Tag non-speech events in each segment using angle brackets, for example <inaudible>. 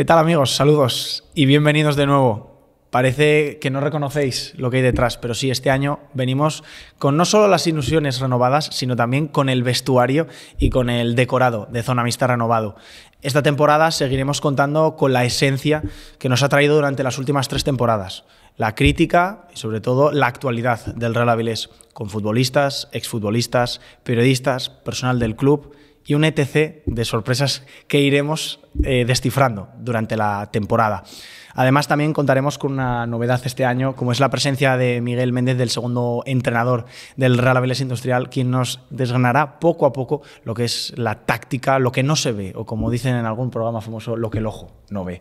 ¿Qué tal amigos? Saludos y bienvenidos de nuevo. Parece que no reconocéis lo que hay detrás, pero sí, este año venimos con no solo las ilusiones renovadas, sino también con el vestuario y con el decorado de Zona Amistad renovado. Esta temporada seguiremos contando con la esencia que nos ha traído durante las últimas tres temporadas la crítica y sobre todo la actualidad del Real Avilés, con futbolistas, exfutbolistas, periodistas, personal del club y un ETC de sorpresas que iremos eh, descifrando durante la temporada. Además, también contaremos con una novedad este año, como es la presencia de Miguel Méndez, del segundo entrenador del Real Avilés Industrial, quien nos desgranará poco a poco lo que es la táctica, lo que no se ve, o como dicen en algún programa famoso, lo que el ojo no ve.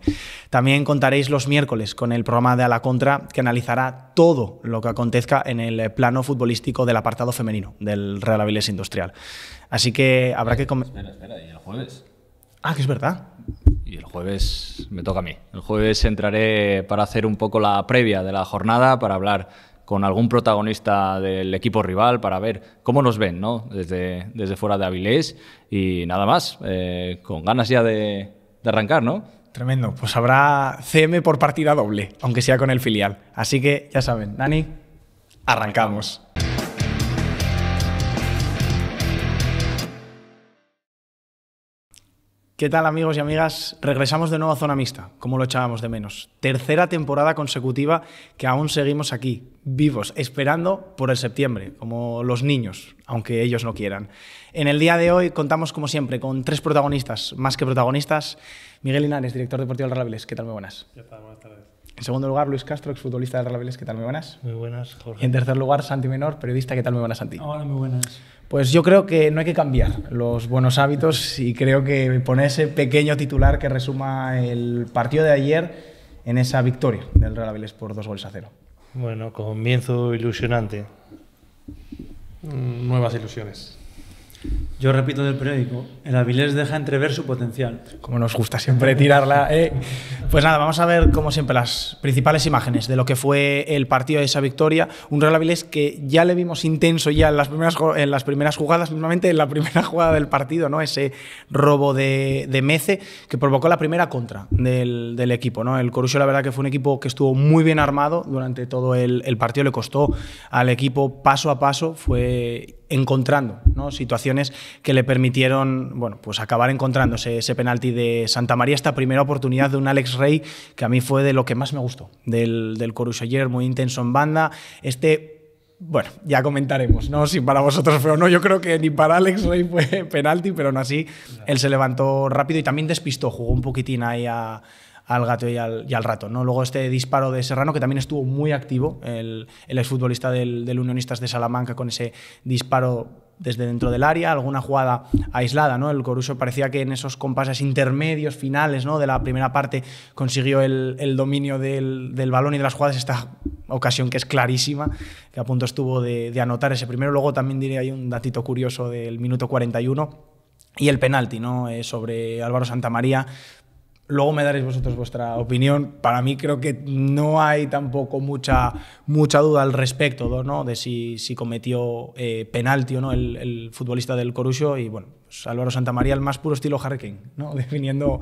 También contaréis los miércoles con el programa de A la Contra, que analizará todo lo que acontezca en el plano futbolístico del apartado femenino del Real Avilés Industrial. Así que habrá que... Espera, espera, ¿y el jueves? Ah, que es verdad. Y el jueves me toca a mí. El jueves entraré para hacer un poco la previa de la jornada, para hablar con algún protagonista del equipo rival para ver cómo nos ven ¿no? desde, desde fuera de Avilés y nada más, eh, con ganas ya de, de, arrancar, ¿no? Tremendo, pues habrá CM por partida doble, aunque sea con el filial. Así que ya saben, Dani, arrancamos. ¿Qué tal amigos y amigas? Regresamos de nuevo a Zona Mixta, como lo echábamos de menos. Tercera temporada consecutiva que aún seguimos aquí, vivos, esperando por el septiembre, como los niños, aunque ellos no quieran. En el día de hoy contamos, como siempre, con tres protagonistas, más que protagonistas. Miguel Linares, director deportivo de Rables. ¿Qué tal? Muy buenas. Buenas tardes. En segundo lugar, Luis Castro, exfutbolista del Real Vélez. ¿Qué tal? Muy buenas. Muy buenas, Jorge. Y en tercer lugar, Santi Menor, periodista. ¿Qué tal? Muy buenas, Santi. Hola, muy buenas. Pues yo creo que no hay que cambiar los buenos hábitos y creo que poner ese pequeño titular que resuma el partido de ayer en esa victoria del Real por dos goles a cero. Bueno, comienzo ilusionante. Mm, nuevas ilusiones. Yo repito del periódico, el Avilés deja entrever su potencial. Como nos gusta siempre tirarla. ¿eh? Pues nada, vamos a ver como siempre las principales imágenes de lo que fue el partido de esa victoria. Un Real Avilés que ya le vimos intenso ya en las primeras, en las primeras jugadas, mismamente en la primera jugada del partido, ¿no? ese robo de, de Mece que provocó la primera contra del, equipo. ¿no? El Corusio la verdad que fue un equipo que estuvo muy bien armado durante todo el, el partido, le costó al equipo paso a paso, fue encontrando ¿no? situaciones que le permitieron bueno, pues acabar encontrándose ese penalti de Santa María, esta primera oportunidad de un Alex Rey que a mí fue de lo que más me gustó, del, del ayer muy intenso en banda, este bueno, ya comentaremos, ¿no? Si para vosotros fue o no, yo creo que ni para Alex Rey fue <laughs> penalti, pero aún así él se levantó rápido y también despistó, jugó un poquitín ahí a, al gato y al, rato. ¿no? Luego este disparo de Serrano, que también estuvo muy activo, el, exfutbolista del, Unionistas de Salamanca con ese disparo desde dentro del área, alguna jugada aislada, ¿no? El Coruso parecía que en esos compases intermedios, finales, ¿no? De la primera parte consiguió el, dominio del, balón y de las jugadas. Esta ocasión que es clarísima, que a punto estuvo de, anotar ese primero. Luego también diré hay un datito curioso del minuto 41 y el penalti ¿no? Eh, sobre Álvaro Santamaría, Luego me daréis vosotros vuestra opinión. Para mí creo que no hay tampoco mucha, mucha duda al respecto ¿no? de si, si cometió eh, penalti o no el, futbolista del Corusio. Y bueno, pues Álvaro Santamaría, el más puro estilo jarkin, ¿no? <laughs> definiendo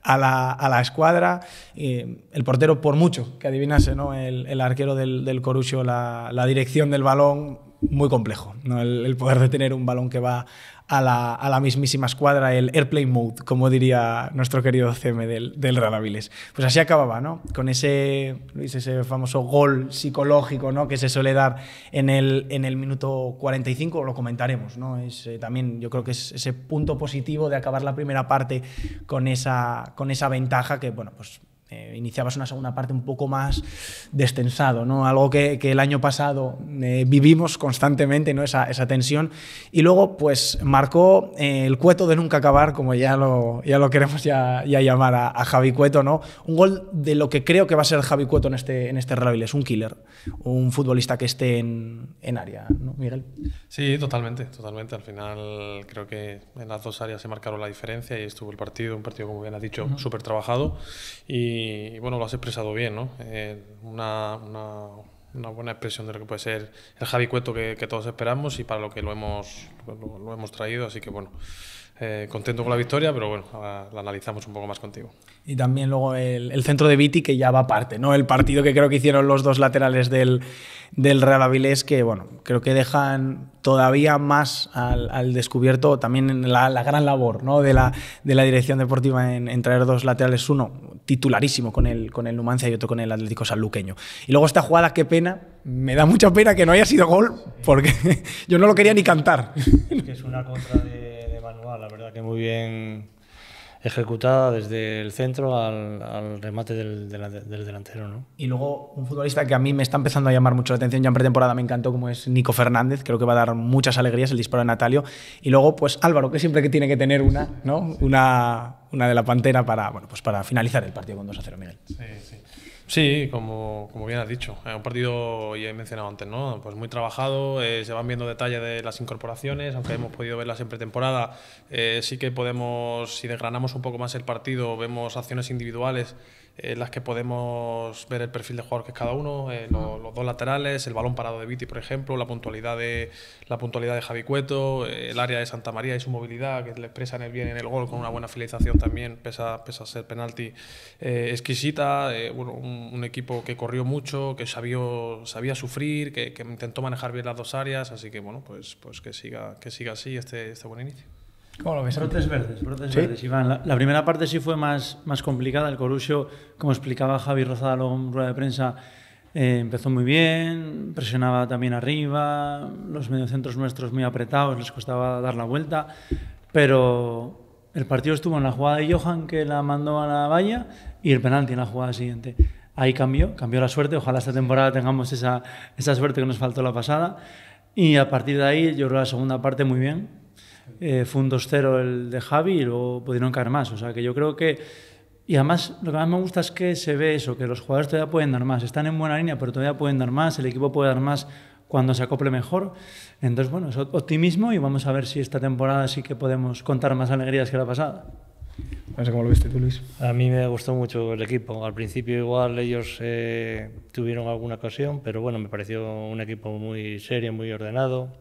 a la, a la, escuadra. Eh, el portero, por mucho que adivinase ¿no? el, arquero del, del la, la dirección del balón, muy complejo, ¿no? el, poder de tener un balón que va a la, mismísima escuadra, el airplane mode, como diría nuestro querido CM del, del Pues así acababa, ¿no? Con ese, ese famoso gol psicológico ¿no? que se suele dar en el, en el minuto 45, lo comentaremos, ¿no? Es, eh, también yo creo que es ese punto positivo de acabar la primera parte con esa, con esa ventaja que, bueno, pues eh, iniciabas una segunda parte un poco más destensado, ¿no? Algo que, el año pasado eh, vivimos constantemente, ¿no? Esa, esa, tensión. Y luego, pues, marcó eh, el cueto de nunca acabar, como ya lo, ya lo queremos ya, llamar a, Javi Cueto, ¿no? Un gol de lo que creo que va a ser Javi Cueto en este, en este es un killer, un futbolista que esté en, área, ¿no, Miguel? Sí, totalmente, totalmente. Al final creo que en las dos áreas se marcaron la diferencia y estuvo el partido, un partido, como bien has dicho, súper trabajado. Y y, bueno, lo has expresado bien, ¿no? Eh, una, una, buena expresión de lo que puede ser el Javi Cueto que, todos esperamos y para lo que lo hemos, lo, hemos traído, así que bueno. Eh, contento con la victoria, pero bueno, la analizamos un poco más contigo. Y también luego el, centro de Viti, que ya va aparte, ¿no? El partido que creo que hicieron los dos laterales del, del Real Avilés, que bueno, creo que dejan todavía más al, descubierto también la, la, gran labor ¿no? de, la, de la dirección deportiva en, traer dos laterales, uno titularísimo con el, con el Numancia y otro con el Atlético Sanluqueño. Y luego esta jugada, qué pena, me da mucha pena que no haya sido gol, porque <laughs> yo no lo quería ni cantar. Es que es una contra de, de Manuel, la verdad que muy bien ejecutada desde el centro al, remate del, delantero. ¿no? Y luego un futbolista que a mí me está empezando a llamar mucho la atención, ya en pretemporada me encantó, como es Nico Fernández, creo que va a dar muchas alegrías el disparo de Natalio. Y luego, pues Álvaro, que siempre que tiene que tener una, ¿no? una, una de la pantera para, bueno, pues para finalizar el partido con 2 a 0, Miguel. Sí, sí. Sí, como, como bien has dicho, es un partido, ya he mencionado antes, ¿no? Pues muy trabajado, eh, se van viendo detalles de las incorporaciones, aunque hemos podido verlas en pretemporada, eh, sí que podemos, si desgranamos un poco más el partido, vemos acciones individuales en eh, las que podemos ver el perfil de jugador que es cada uno, eh, los dos laterales, el balón parado de Viti, por ejemplo, la puntualidad de, la puntualidad de Javi Cueto, eh, el área de Santa María y su movilidad, que le expresan el bien en el gol con una buena finalización también, pese a, ser penalti exquisita. un, equipo que corrió mucho, que sabía sufrir, que, intentó manejar bien las dos áreas, así que bueno, pues, pues que, siga, que siga así este, este buen inicio. ¿Cómo lo ves? Brotes verdes, brotes verdes, Iván. La, primera parte sí fue más, más complicada. El Corusio, como explicaba Javi Rozada luego en rueda de prensa, eh, empezó muy bien, presionaba también arriba, los mediocentros nuestros muy apretados, les costaba dar la vuelta, pero el partido estuvo en la jugada de Johan que la mandó a la valla y el penalti en la jugada siguiente. Ahí cambió, cambió la suerte, ojalá esta temporada tengamos esa, esa suerte que nos faltó la pasada. Y a partir de ahí, yo creo la segunda parte muy bien, eh, fue un 2-0 el de Javi y luego pudieron caer más. O sea, que yo creo que. Y además, lo que más me gusta es que se ve eso, que los jugadores todavía pueden dar más. Están en buena línea, pero todavía pueden dar más. El equipo puede dar más cuando se acople mejor. Entonces, bueno, es optimismo y vamos a ver si esta temporada sí que podemos contar más alegrías que la pasada. No sé cómo lo viste tú, Luis. A mí me gustó mucho el equipo. Al principio igual ellos eh, tuvieron alguna ocasión, pero bueno, me pareció un equipo muy serio, muy ordenado,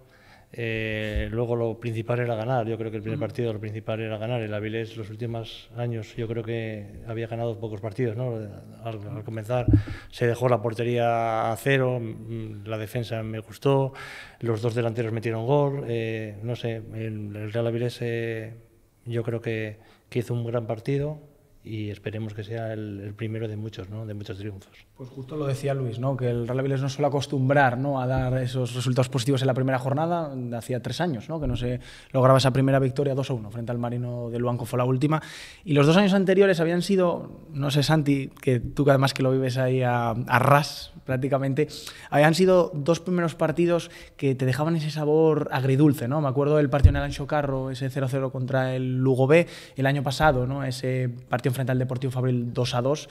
eh, luego lo principal era ganar. Yo creo que el primer partido lo principal era ganar. El Avilés los últimos años yo creo que había ganado pocos partidos. ¿no? Al, comenzar se dejó la portería a cero, mm, la defensa me gustó, los dos delanteros metieron gol. Eh, no sé, el, Real Avilés eh, yo creo que, que hizo un gran partido y esperemos que sea el, primero de muchos, ¿no? de muchos triunfos. Pues justo lo decía Luis, ¿no? que el Real Avilés no suele acostumbrar ¿no? a dar esos resultados positivos en la primera jornada, hacía tres años ¿no? que no se lograba esa primera victoria 2-1 frente al Marino del banco fue la última, y los dos años anteriores habían sido, no sé Santi, que tú además que lo vives ahí a, a ras, prácticamente habían sido dos primeros partidos que te dejaban ese sabor agridulce, ¿no? Me acuerdo del partido en el Ancho Carro, ese 0-0 contra el Lugo B el año pasado, ¿no? Ese partido frente al Deportivo Fabril 2-2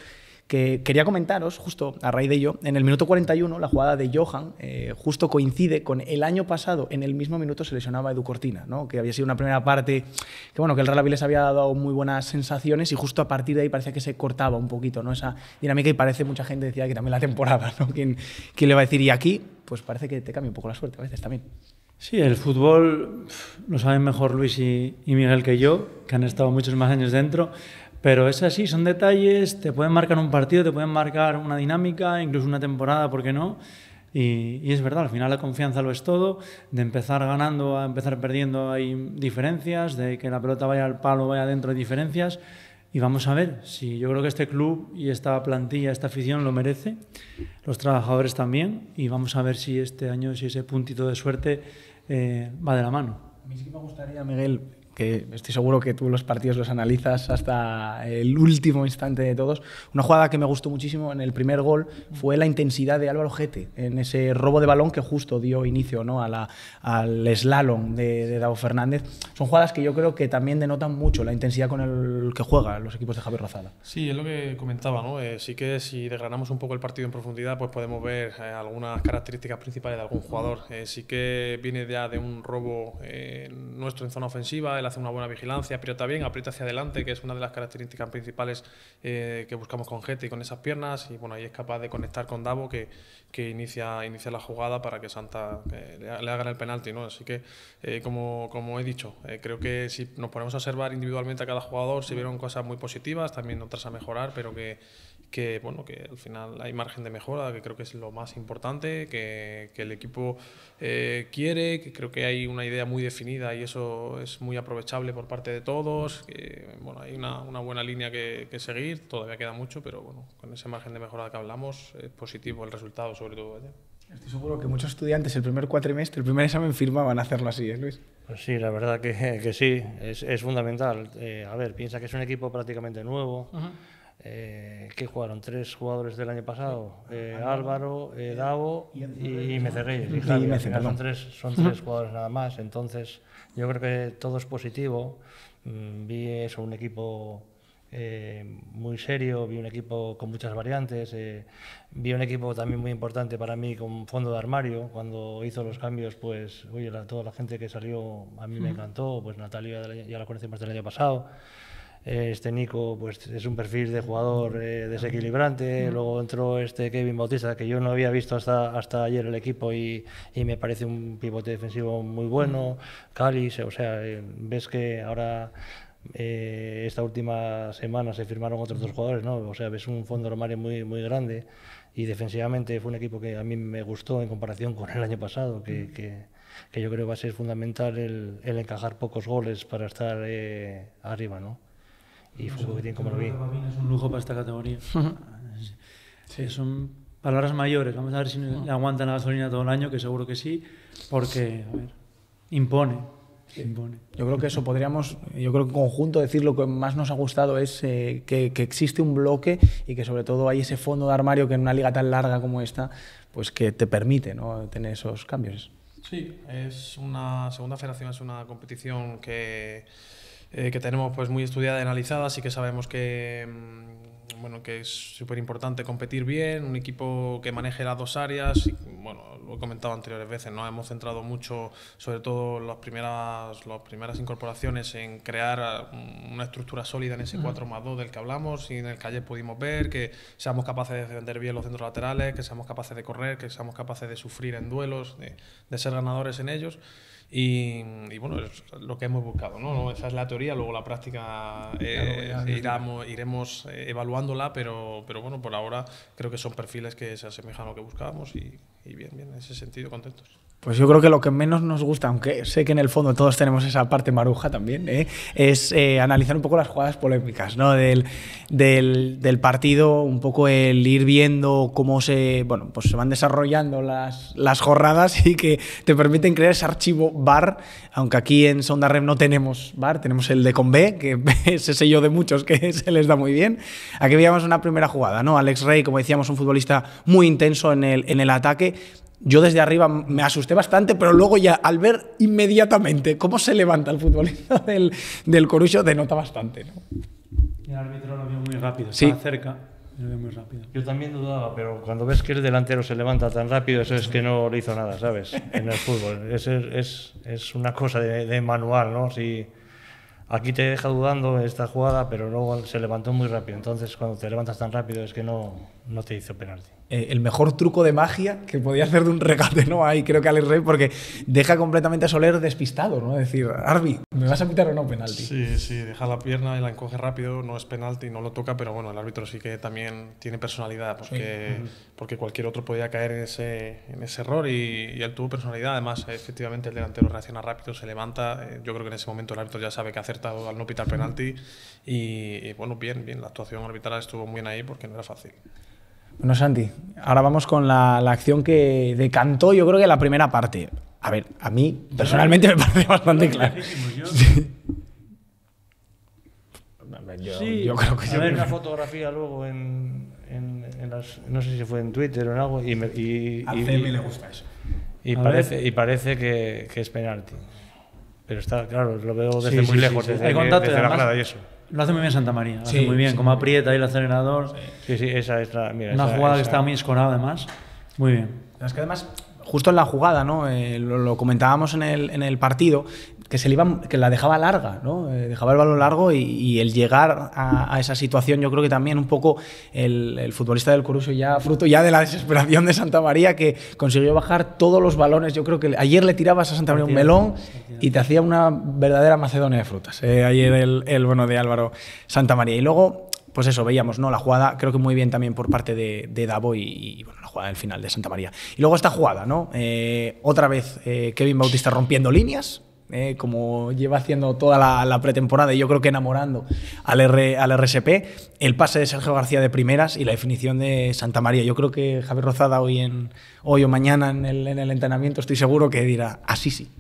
que quería comentaros, justo a raíz de ello, en el minuto 41, la jugada de Johan eh, justo coincide con el año pasado, en el mismo minuto se lesionaba Edu Cortina, ¿no? que había sido una primera parte que, bueno, que el Real les había dado muy buenas sensaciones y justo a partir de ahí parece que se cortaba un poquito ¿no? esa dinámica y parece mucha gente decía que también la temporada, ¿no? ¿Quién, quién le va a decir? Y aquí, pues parece que te cambia un poco la suerte a veces también. Sí, el fútbol lo saben mejor Luis y Miguel que yo, que han estado muchos más años dentro. Pero es así, son detalles, te pueden marcar un partido, te pueden marcar una dinámica, incluso una temporada, ¿por qué no? Y, es verdad, al final la confianza lo es todo, de empezar ganando a empezar perdiendo hay diferencias, de que la pelota vaya al palo, vaya adentro hay diferencias. Y vamos a ver si yo creo que este club y esta plantilla, esta afición lo merece, los trabajadores también, y vamos a ver si este año, si ese puntito de suerte eh, va de la mano. A mí sí que me gustaría, Miguel, que estoy seguro que tú los partidos los analizas hasta el último instante de todos. Una jugada que me gustó muchísimo en el primer gol fue la intensidad de Álvaro Gete en ese robo de balón que justo dio inicio ¿no? a la, al slalom de, de Davo Fernández. Son jugadas que yo creo que también denotan mucho la intensidad con el que juegan los equipos de Javier Rozada. Sí, es lo que comentaba. ¿no? Eh, sí que si desgranamos un poco el partido en profundidad, pues podemos ver eh, algunas características principales de algún jugador. Eh, sí que viene ya de un robo nuestro en zona ofensiva, hace una buena vigilancia, aprieta bien, aprieta hacia adelante, que es una de las características principales eh, que buscamos con Gete y con esas piernas. Y bueno, ahí es capaz de conectar con Davo, que, que inicia, inicia la jugada para que Santa eh, le, haga el penalti. ¿no? Así que, eh, como, como he dicho, creo que si nos ponemos a observar individualmente a cada jugador, se vieron cosas muy positivas, también otras a mejorar, pero que que bueno que al final hay margen de mejora que creo que es lo más importante que, que el equipo eh, quiere que creo que hay una idea muy definida y eso es muy aprovechable por parte de todos que bueno hay una, una buena línea que, que, seguir todavía queda mucho pero bueno con ese margen de mejora que hablamos es positivo el resultado sobre todo Estoy seguro que muchos estudiantes el primer cuatrimestre, el primer examen van a hacerlo así, ¿eh, Luis? Pues sí, la verdad que, que sí, es, es fundamental. Eh, a ver, piensa que es un equipo prácticamente nuevo. Eh, ¿Qué que jugaron tres jugadores del año pasado, ah, eh, Álvaro, eh, Davo y, y son, tres, son tres jugadores nada más, entonces yo creo que todo es positivo. Mm, vi eso, un equipo muy serio, vi un equipo con muchas variantes, vi un equipo también muy importante para mí con fondo de armario, cuando hizo los cambios, pues, oye, toda la gente que salió a mí me encantó, pues Natalia ya la más del año pasado este Nico pues es un perfil de jugador eh, desequilibrante, luego entró este Kevin Bautista que yo no había visto hasta, hasta ayer el equipo y, me parece un pivote defensivo muy bueno, Cali, o sea, eh, ves que ahora eh, esta última semana se firmaron otros dos jugadores, ¿no? O sea, ves un fondo Romario muy, muy grande y defensivamente fue un equipo que a mí me gustó en comparación con el año pasado, que, que, yo creo va a ser fundamental el, encajar pocos goles para estar arriba, ¿no? y fue un como lo vi. Es un lujo para esta categoría. sí. Son palabras mayores. Vamos a ver si le aguantan la gasolina todo el año, que seguro que sí, porque a ver, impone. Yo creo que eso podríamos, yo creo que en conjunto decir lo que más nos ha gustado es eh, que, que, existe un bloque y que sobre todo hay ese fondo de armario que en una liga tan larga como esta, pues que te permite ¿no? tener esos cambios. Sí, es una segunda federación, es una competición que eh, que tenemos pues muy estudiada y analizada, así que sabemos que, mm, bueno, que es súper importante competir bien, un equipo que maneje las dos áreas. bueno, lo he comentado anteriores veces, ¿no? hemos centrado mucho, sobre todo las primeras, las primeras incorporaciones, en crear ah, una estructura sólida en ese 4 más 2 del que hablamos y en el que ayer pudimos ver, que seamos capaces de defender bien los centros laterales, que seamos capaces de correr, que seamos capaces de sufrir en duelos, de, de ser ganadores en ellos. Y, bueno, es lo que hemos buscado, ¿no? Esa es la teoría, luego la práctica eh, iremos eh, evaluándola, pero, pero bueno, por ahora creo que son perfiles que se asemejan a lo que buscábamos y y bien, bien, en ese sentido contentos. Pues yo creo que lo que menos nos gusta, aunque sé que en el fondo todos tenemos esa parte maruja también, ¿eh? es eh, analizar un poco las jugadas polémicas ¿no? del, partido, un poco el ir viendo cómo se, bueno, pues se van desarrollando las, las jornadas <laughs> y que te permiten crear ese archivo bar, aunque aquí en Sonda no tenemos bar, tenemos el de B, que <laughs> es ese sello de muchos que <laughs> se les da muy bien. Aquí veíamos una primera jugada, ¿no? Alex Rey, como decíamos, un futbolista muy intenso en el, en el ataque yo desde arriba me asusté bastante, pero luego ya al ver inmediatamente cómo se levanta el futbolista <laughs> del, del Corucho, denota bastante. El árbitro lo vio muy rápido, sí. estaba cerca. Lo vio muy rápido. Yo también dudaba, pero cuando ves que el delantero se levanta tan rápido, eso es que no le hizo nada, ¿sabes? En el fútbol. <laughs> Es, es, una cosa de, de manual, ¿no? Si, aquí te deja dudando esta jugada, pero luego se levantó muy rápido. Entonces, cuando te levantas tan rápido, es que no, no te hizo penalti. Eh, el mejor truco de magia que podía hacer de un regate, ¿no? Ahí creo que Alex Rey, porque deja completamente a Soler despistado, ¿no? Es decir, Arby, ¿me vas a pitar o no penalti? Sí, sí, deja la pierna y la encoge rápido, no es penalti, no lo toca, pero bueno, el árbitro sí que también tiene personalidad, porque, porque cualquier otro podía caer en ese, error y, él tuvo personalidad. Además, efectivamente, el delantero reacciona rápido, se levanta. Eh, yo creo que en ese momento el árbitro ya sabe que ha acertado al no pitar penalti y, y bueno, bien, bien, la actuación arbitral estuvo muy bien ahí porque no era fácil. Bueno, Santi, ahora vamos con la, la acción que decantó, yo creo que la primera parte. A ver, a mí personalmente me parece bastante claro. Sí. Yo, yo, creo que a yo una fotografía luego en, en, las, no sé si fue en Twitter o en algo y, me, a mí le gusta eso y parece y parece que, que, es penalti pero está claro lo veo desde muy lejos desde, desde, la grada y eso lo hace muy bien Santa María, lo hace muy bien, como aprieta ahí el acelerador. Sí, sí, esa es la. Mira, Una jugada que está muy escorada además. Muy bien. Es que además justo en la jugada, ¿no? Eh, lo, lo, comentábamos en el, en el partido, que se le que la dejaba larga, ¿no? Eh, dejaba el balón largo y, el llegar a, esa situación, yo creo que también un poco el, futbolista del Coruso ya, fruto ya de la desesperación de Santa María, que consiguió bajar todos los balones. Yo creo que ayer le tirabas a Santa María un melón y te hacía una verdadera macedonia de frutas. Eh, ayer el, bueno de Álvaro Santa María. Y luego pues eso, veíamos, ¿no? La jugada, creo que muy bien también por parte de, de Davo y, la jugada del final de Santa María. Y luego esta jugada, ¿no? Eh, otra vez Kevin Bautista rompiendo líneas, eh, como lleva haciendo toda la, pretemporada y yo creo que enamorando al, al RSP, el pase de Sergio García de primeras y la definición de Santa María. Yo creo que Javier Rozada hoy, en, hoy o mañana en el, en el entrenamiento estoy seguro que dirá, así sí.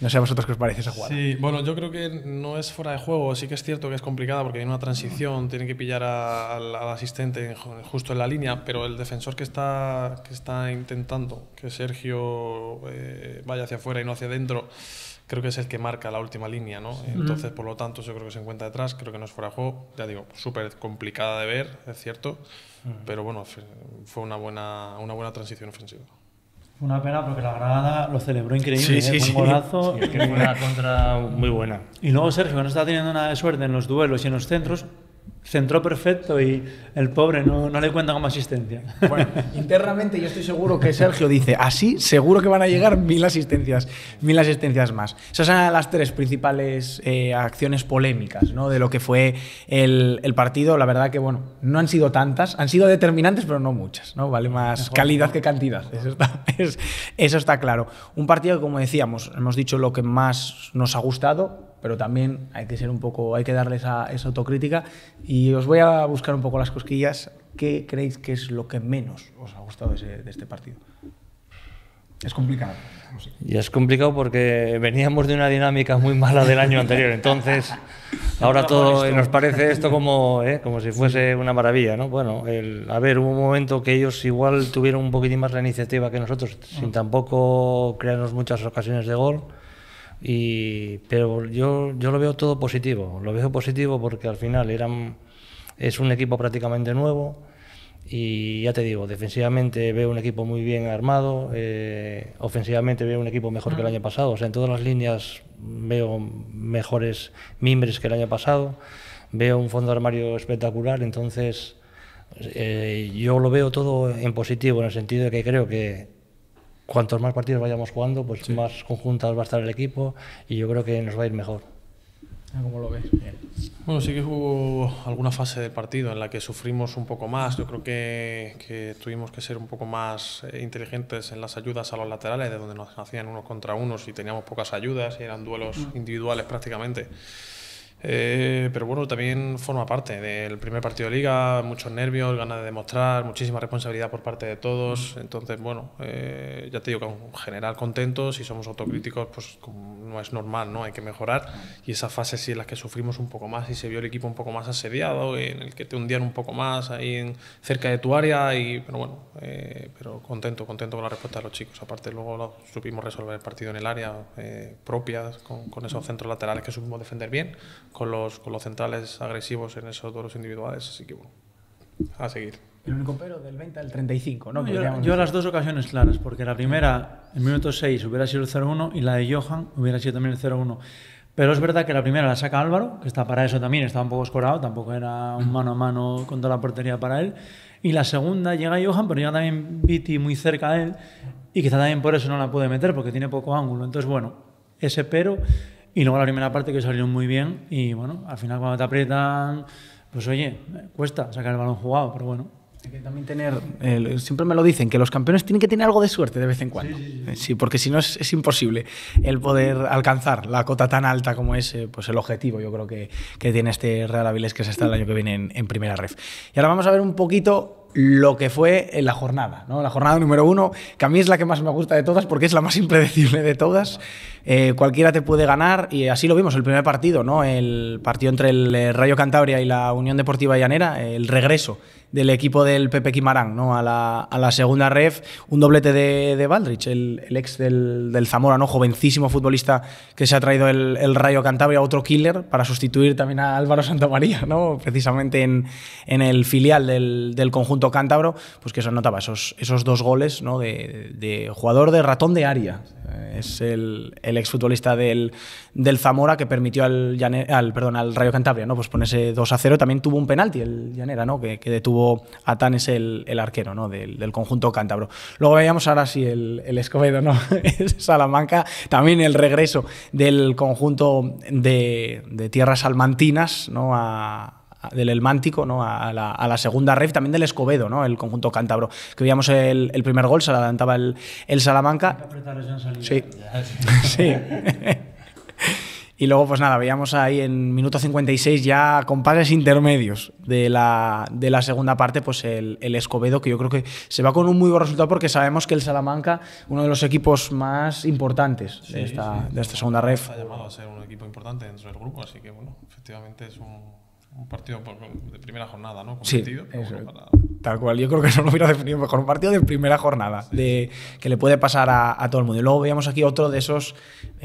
No sé a vosotros qué os parece esa jugada. Sí, bueno, yo creo que no es fuera de juego. Sí que es cierto que es complicada porque hay una transición, tiene que pillar al, asistente justo en la línea, pero el defensor que está, que está intentando que Sergio eh, vaya hacia afuera y no hacia adentro creo que es el que marca la última línea, ¿no? Entonces, por lo tanto, yo creo que se encuentra detrás, creo que no es fuera de juego, ya digo, súper complicada de ver, es cierto, pero bueno, fue una buena, una buena transición ofensiva. Una pena porque la Granada lo celebró increíble, sí, ¿eh? sí, un golazo. una contra muy buena. Y luego Sergio, no está teniendo nada de suerte en los duelos y en los centros, centró perfecto y el pobre no, le cuenta como asistencia. <laughs> Bueno, internamente yo estoy seguro que Sergio dice, así seguro que van a llegar mil asistencias, mil asistencias más. Esas son las tres principales eh, acciones polémicas ¿no? de lo que fue el, partido. La verdad que, bueno, no han sido tantas, han sido determinantes, pero no muchas. ¿no? Vale más calidad que cantidad, eso está, <laughs> eso está claro. Un partido que, como decíamos, hemos dicho lo que más nos ha gustado, pero también hay que ser un poco, hay que darle esa, esa autocrítica y os voy a buscar un poco las cosquillas. ¿Qué creéis que es lo que menos os ha gustado de, este partido? Es complicado. Y es complicado porque veníamos de una dinámica muy mala del año anterior, entonces ahora todo nos parece esto como, eh, como si fuese una maravilla, ¿no? Bueno, a ver, hubo un momento que ellos igual tuvieron un poquitín más la iniciativa que nosotros, sin tampoco crearnos muchas ocasiones de gol. Y, pero yo, yo lo veo todo positivo, lo veo positivo porque al final eran, es un equipo prácticamente nuevo y ya te digo, defensivamente veo un equipo muy bien armado, eh, ofensivamente veo un equipo mejor que el año pasado, o sea, en todas las líneas veo mejores mimbres que el año pasado, veo un fondo armario espectacular, entonces eh, yo lo veo todo en positivo, en el sentido de que creo que cuantos más partidos vayamos jugando, pues más conjuntas va a estar el equipo y yo creo que nos va a ir mejor. Ah, ¿Cómo lo ves? Bueno, sí que hubo alguna fase del partido en la que sufrimos un poco más. Yo creo que, que tuvimos que ser un poco más eh, inteligentes en las ayudas a los laterales, de donde nos hacían unos contra unos y teníamos pocas ayudas y eran duelos mm. individuales prácticamente. Eh, pero bueno, también forma parte del primer partido de liga, muchos nervios, ganas de demostrar, muchísima responsabilidad por parte de todos. Mm. Entonces, bueno, eh, ya te digo que en general contentos, si somos autocríticos, pues no es normal, ¿no? Hay que mejorar. Mm. Y esas fases sí en las que sufrimos un poco más y se vio el equipo un poco más asediado, en el que te hundían un poco más ahí en, cerca de tu área, y, pero bueno, eh, pero contento, contento con la respuesta de los chicos. Aparte luego supimos resolver el partido en el área propia, con, con esos centros laterales que supimos defender bien con los, con los centrales agresivos en esos duelos individuales. Así que bueno, a seguir. El único pero del 20 al 35, ¿no? yo, las dos ocasiones claras, porque la primera, el minuto 6, hubiera sido el 0-1 y la de Johan hubiera sido también el 0-1. Pero es verdad que la primera la saca Álvaro, que está para eso también, estaba un poco escorado, tampoco era un mano a mano con toda la portería para él. Y la segunda llega Johan, pero llega también Viti muy cerca de él y quizá también por eso no la puede meter, porque tiene poco ángulo. Entonces, bueno, ese pero y luego la primera parte que salió muy bien y bueno, al final cuando te aprietan, pues oye, cuesta sacar el balón jugado, pero bueno. Hay que también tener, siempre me lo dicen, que los campeones tienen que tener algo de suerte de vez en cuando. Sí, porque si no es, imposible el poder alcanzar la cota tan alta como es eh, pues el objetivo, yo creo que, tiene este Real Avilés que se está el año que viene en primera ref. Y ahora vamos a ver un poquito lo que fue eh, la jornada, La jornada número uno, que a mí es la que más me gusta de todas porque es la más <laughs> impredecible de todas. Eh, cualquiera te puede ganar y así lo vimos el primer partido, ¿no? El partido entre el eh, Rayo Cantabria y la Unión Deportiva Llanera, el regreso del equipo del Pepe Quimarán ¿no? a, la, segunda ref. Un doblete de, Baldrich, el, ex del, Zamora, ¿no? jovencísimo futbolista que se ha traído el, Rayo Cantabria, otro killer, para sustituir también a Álvaro Santamaría, ¿no? precisamente en, el filial del, conjunto cántabro, pues que eso notaba esos, esos dos goles ¿no? de, de jugador de ratón de área. Eh, es el, exfutbolista del, Zamora que permitió al, al, perdón, al Rayo Cantabria ¿no? pues ponerse 2 a 0. También tuvo un penalti el Llanera, ¿no? que, detuvo a Tanes el, el arquero ¿no? del, conjunto cántabro. Luego veíamos ahora si el, el Escobedo, ¿no? <laughs> Salamanca, también el regreso del conjunto de, de tierras almantinas ¿no? a del El Mántico ¿no? a, la, segunda ref, también del Escobedo, ¿no? el conjunto cántabro. Que veíamos el, primer gol, se adelantaba el, Salamanca. Sí. <laughs> sí. <laughs> Y luego, pues nada, veíamos ahí en minuto 56 ya con pases intermedios de la, de la segunda parte, pues el, Escobedo, que yo creo que se va con un muy buen resultado porque sabemos que el Salamanca, uno de los equipos más importantes de, esta, de esta segunda ref. Ha llamado a ser un equipo importante dentro del grupo, así que bueno, efectivamente es un un partido de primera jornada, ¿no? sí, Tal cual, yo creo que eso lo hubiera definido mejor. Un partido de primera jornada, de, que le puede pasar a, todo el mundo. luego veíamos aquí otro de esos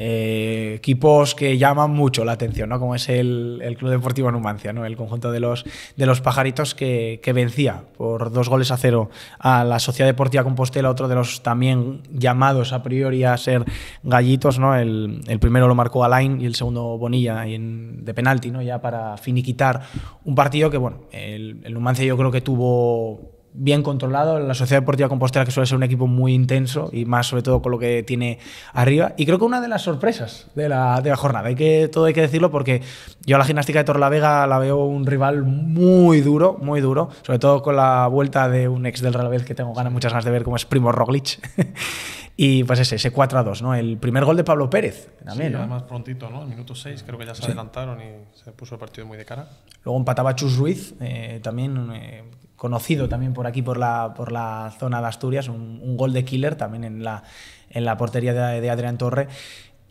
eh, equipos que llaman mucho la atención, como es el, Club Deportivo Numancia, ¿no? el conjunto de los, de los pajaritos que, vencía por dos goles a cero a la Sociedad Deportiva Compostela, otro de los también llamados a priori a ser gallitos. ¿no? El, primero lo marcó Alain y el segundo Bonilla en, de penalti, ¿no? ya para finiquitar un partido que bueno, el, el Numancia yo creo que tuvo bien controlado. La Sociedad Deportiva Compostela, que suele ser un equipo muy intenso y más sobre todo con lo que tiene arriba. Y creo que una de las sorpresas de la, de la jornada, hay que, todo hay que decirlo porque yo a la gimnástica de Torlavega la veo un rival muy duro, muy duro, sobre todo con la vuelta de un ex del Real que tengo ganas, muchas ganas de ver, como es Primo Roglic. <laughs> y pues ese, 4 a 2, ¿no? El primer gol de Pablo Pérez también. además prontito, ¿no? El minuto 6, creo que ya se adelantaron y se puso el partido muy de cara. Luego empataba Chus Ruiz, eh, también eh, conocido también por aquí, por la, por la zona de Asturias, un, gol de killer también en la, en la portería de Adrián Torre.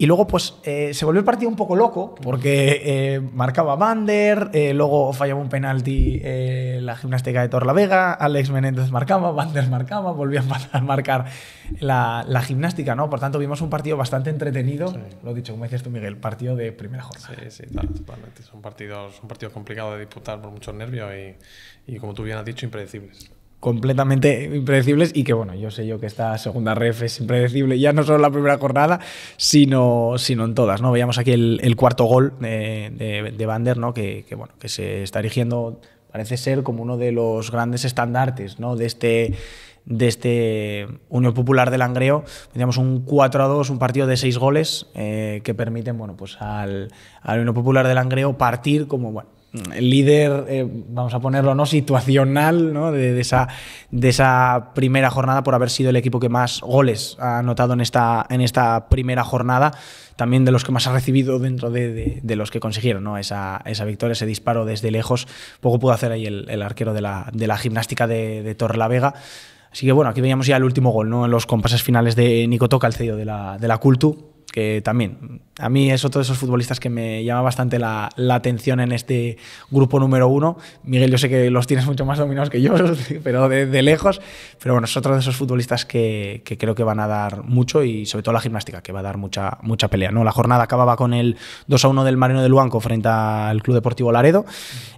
Y luego, pues, eh, se volvió el partido un poco loco, porque eh, marcaba Vander, eh, luego fallaba un penalti la gimnástica de Vega, Alex Menéndez marcaba, Vander <laughs> marcaba, volvía a marcar la, la, gimnástica, ¿no? Por tanto, vimos un partido bastante entretenido, lo dicho, como decías tú, Miguel, partido de primera jornada. Sí, sí, totalmente. Son partidos, son partido complicados de disputar por muchos nervios y, y, como tú bien has dicho, impredecibles completamente impredecibles y que bueno, yo sé yo que esta segunda ref es impredecible, ya no solo en la primera jornada, sino, sino en todas, ¿no? Veíamos aquí el, cuarto gol de, de, Bander, ¿no? Que, bueno, que se está erigiendo, parece ser como uno de los grandes estandartes, ¿no? De este de este Unión Popular de Langreo, teníamos un 4 a 2, un partido de seis goles eh, que permiten bueno, pues al, al Unión Popular de Langreo partir como bueno, líder, eh, vamos a ponerlo, ¿no? situacional De, esa, de esa primera jornada por haber sido el equipo que más goles ha anotado en esta, en esta primera jornada, también de los que más ha recibido dentro de, los que consiguieron esa, victoria, ese disparo desde lejos. Poco pudo hacer ahí el, arquero de la, de la gimnástica de, de Vega. Así que bueno, aquí veíamos ya el último gol, ¿no? En los compases finales de Nico Toca, el de de la Cultu, que también a mí es otro de esos futbolistas que me llama bastante la, atención en este grupo número uno. Miguel, yo sé que los tienes mucho más dominados que yo, <laughs> pero de, lejos. Pero bueno, es otro de esos futbolistas que, creo que van a dar mucho y sobre todo la gimnástica, que va a dar mucha, mucha pelea. ¿no? La jornada acababa con el 2 a 1 del Marino de Luanco frente al Club Deportivo Laredo.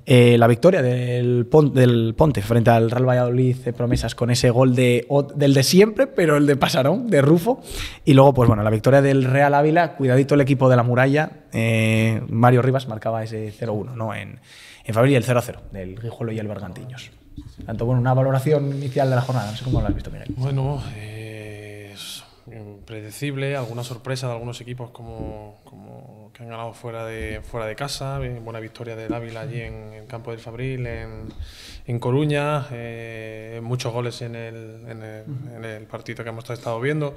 Eh, la victoria del, del, Ponte frente al Real Valladolid de Promesas con ese gol de, del de siempre, pero el de Pasarón, de Rufo. Y luego, pues bueno, la victoria del Real Ávila, cuidadito el equipo de la muralla, eh, Mario Rivas marcaba ese 0-1 ¿no? en, en y el 0-0 del Guijuelo y el Bergantiños. Tanto, bueno, una valoración inicial de la jornada, no sé cómo lo has visto, Miguel. Bueno, eh, es predecible, alguna sorpresa de algunos equipos como, como, que han ganado fuera de, fuera de casa, buena victoria de Ávila allí en el campo del Fabril, en, en Coruña, eh, muchos goles en el, en, el, en el partido que hemos estado viendo.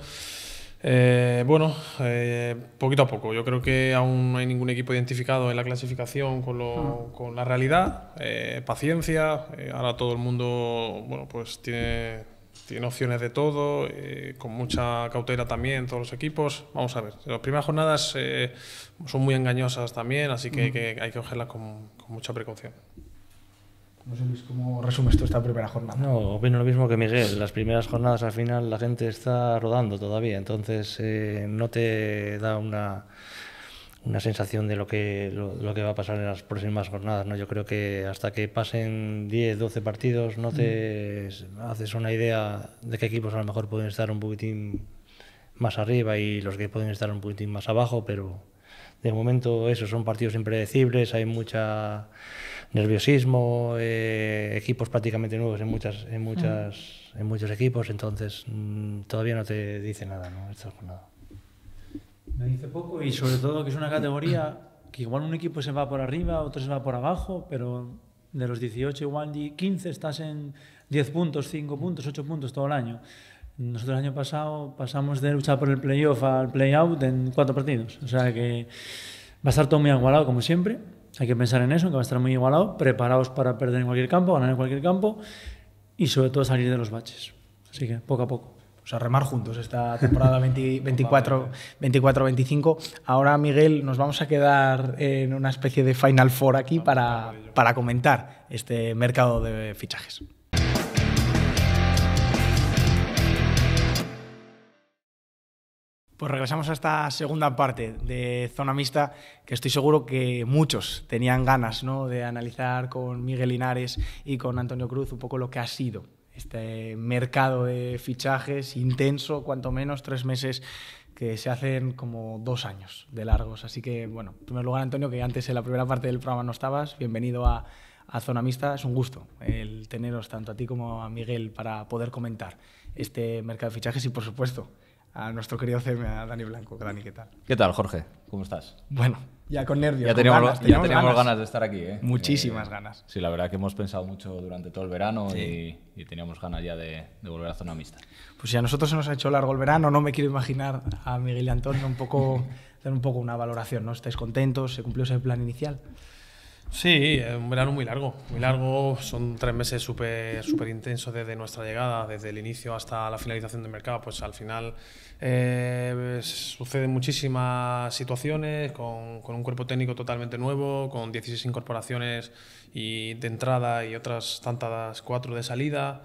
Eh, bueno, eh, poquito a poco. Yo creo que aún no hay ningún equipo identificado en la clasificación con, lo, ah. con la realidad. Eh, paciencia. ahora todo el mundo, bueno, pues tiene, opciones de todo. con mucha cautela también todos los equipos. Vamos a ver. Las primeras jornadas son muy engañosas también, así que, hay que cogerlas con mucha precaución. No sé, ¿cómo resumes tú esta primera jornada? No, opino lo mismo que Miguel. Las primeras jornadas al final la gente está rodando todavía, entonces eh, no te da una, sensación de lo que, lo, que va a pasar en las próximas jornadas. ¿no? Yo creo que hasta que pasen 10, 12 partidos no te mm. haces una idea de qué equipos a lo mejor pueden estar un poquitín más arriba y los que pueden estar un poquitín más abajo, pero de momento eso, son partidos impredecibles, hay mucha nerviosismo, eh, equipos prácticamente nuevos en en en muchos equipos, entonces mm, todavía no te dice nada, ¿no? Me dice poco y sobre todo que es una categoría que igual un equipo se va por arriba, otro se va por abajo, pero de los 18 igual 15 estás en 10 puntos, 5 puntos, 8 puntos todo el año. Nosotros el año pasado pasamos de luchar por el playoff al playout en cuatro partidos. O sea que va a estar todo muy igualado, como siempre. Hay que pensar en eso, que va a estar muy igualado. preparados para perder en cualquier campo, ganar en cualquier campo y sobre todo salir de los baches. Así que poco a poco. O sea, remar juntos esta temporada 24-25. Ahora, Miguel, nos vamos a quedar en una especie de Final Four aquí para, para comentar este mercado de fichajes. Pues regresamos a esta segunda parte de Zona Mixta, que estoy seguro que muchos tenían ganas ¿no? de analizar con Miguel Linares y con Antonio Cruz un poco lo que ha sido este mercado de fichajes intenso, cuanto menos tres meses que se hacen como dos años de largos. Así que, bueno, en primer lugar, Antonio, que antes en la primera parte del programa no estabas, bienvenido a, Zona Mixta. Es un gusto el teneros tanto a ti como a Miguel para poder comentar este mercado de fichajes y, por supuesto, a nuestro querido CM, a Dani Blanco. Dani, ¿qué tal? ¿Qué tal, Jorge? ¿Cómo estás? Bueno, ya con nervios. Ya teníamos, ganas, ya teníamos ganas. de estar aquí. ¿eh? Muchísimas eh, ganas. Sí, la verdad que hemos pensado mucho durante todo el verano y, teníamos ganas ya de, volver a zona mixta. Pues si a nosotros se nos ha hecho largo el verano, no me quiero imaginar a Miguel y Antonio un poco, <laughs> hacer un poco una valoración. ¿no? ¿Estáis contentos? ¿Se cumplió ese plan inicial? Sí, un verano muy largo, muy largo. Son tres meses súper super intensos desde nuestra llegada, desde el inicio hasta la finalización del mercado. Pues al final eh, suceden muchísimas situaciones con, un cuerpo técnico totalmente nuevo, con 16 incorporaciones y de entrada y otras tantas cuatro de salida.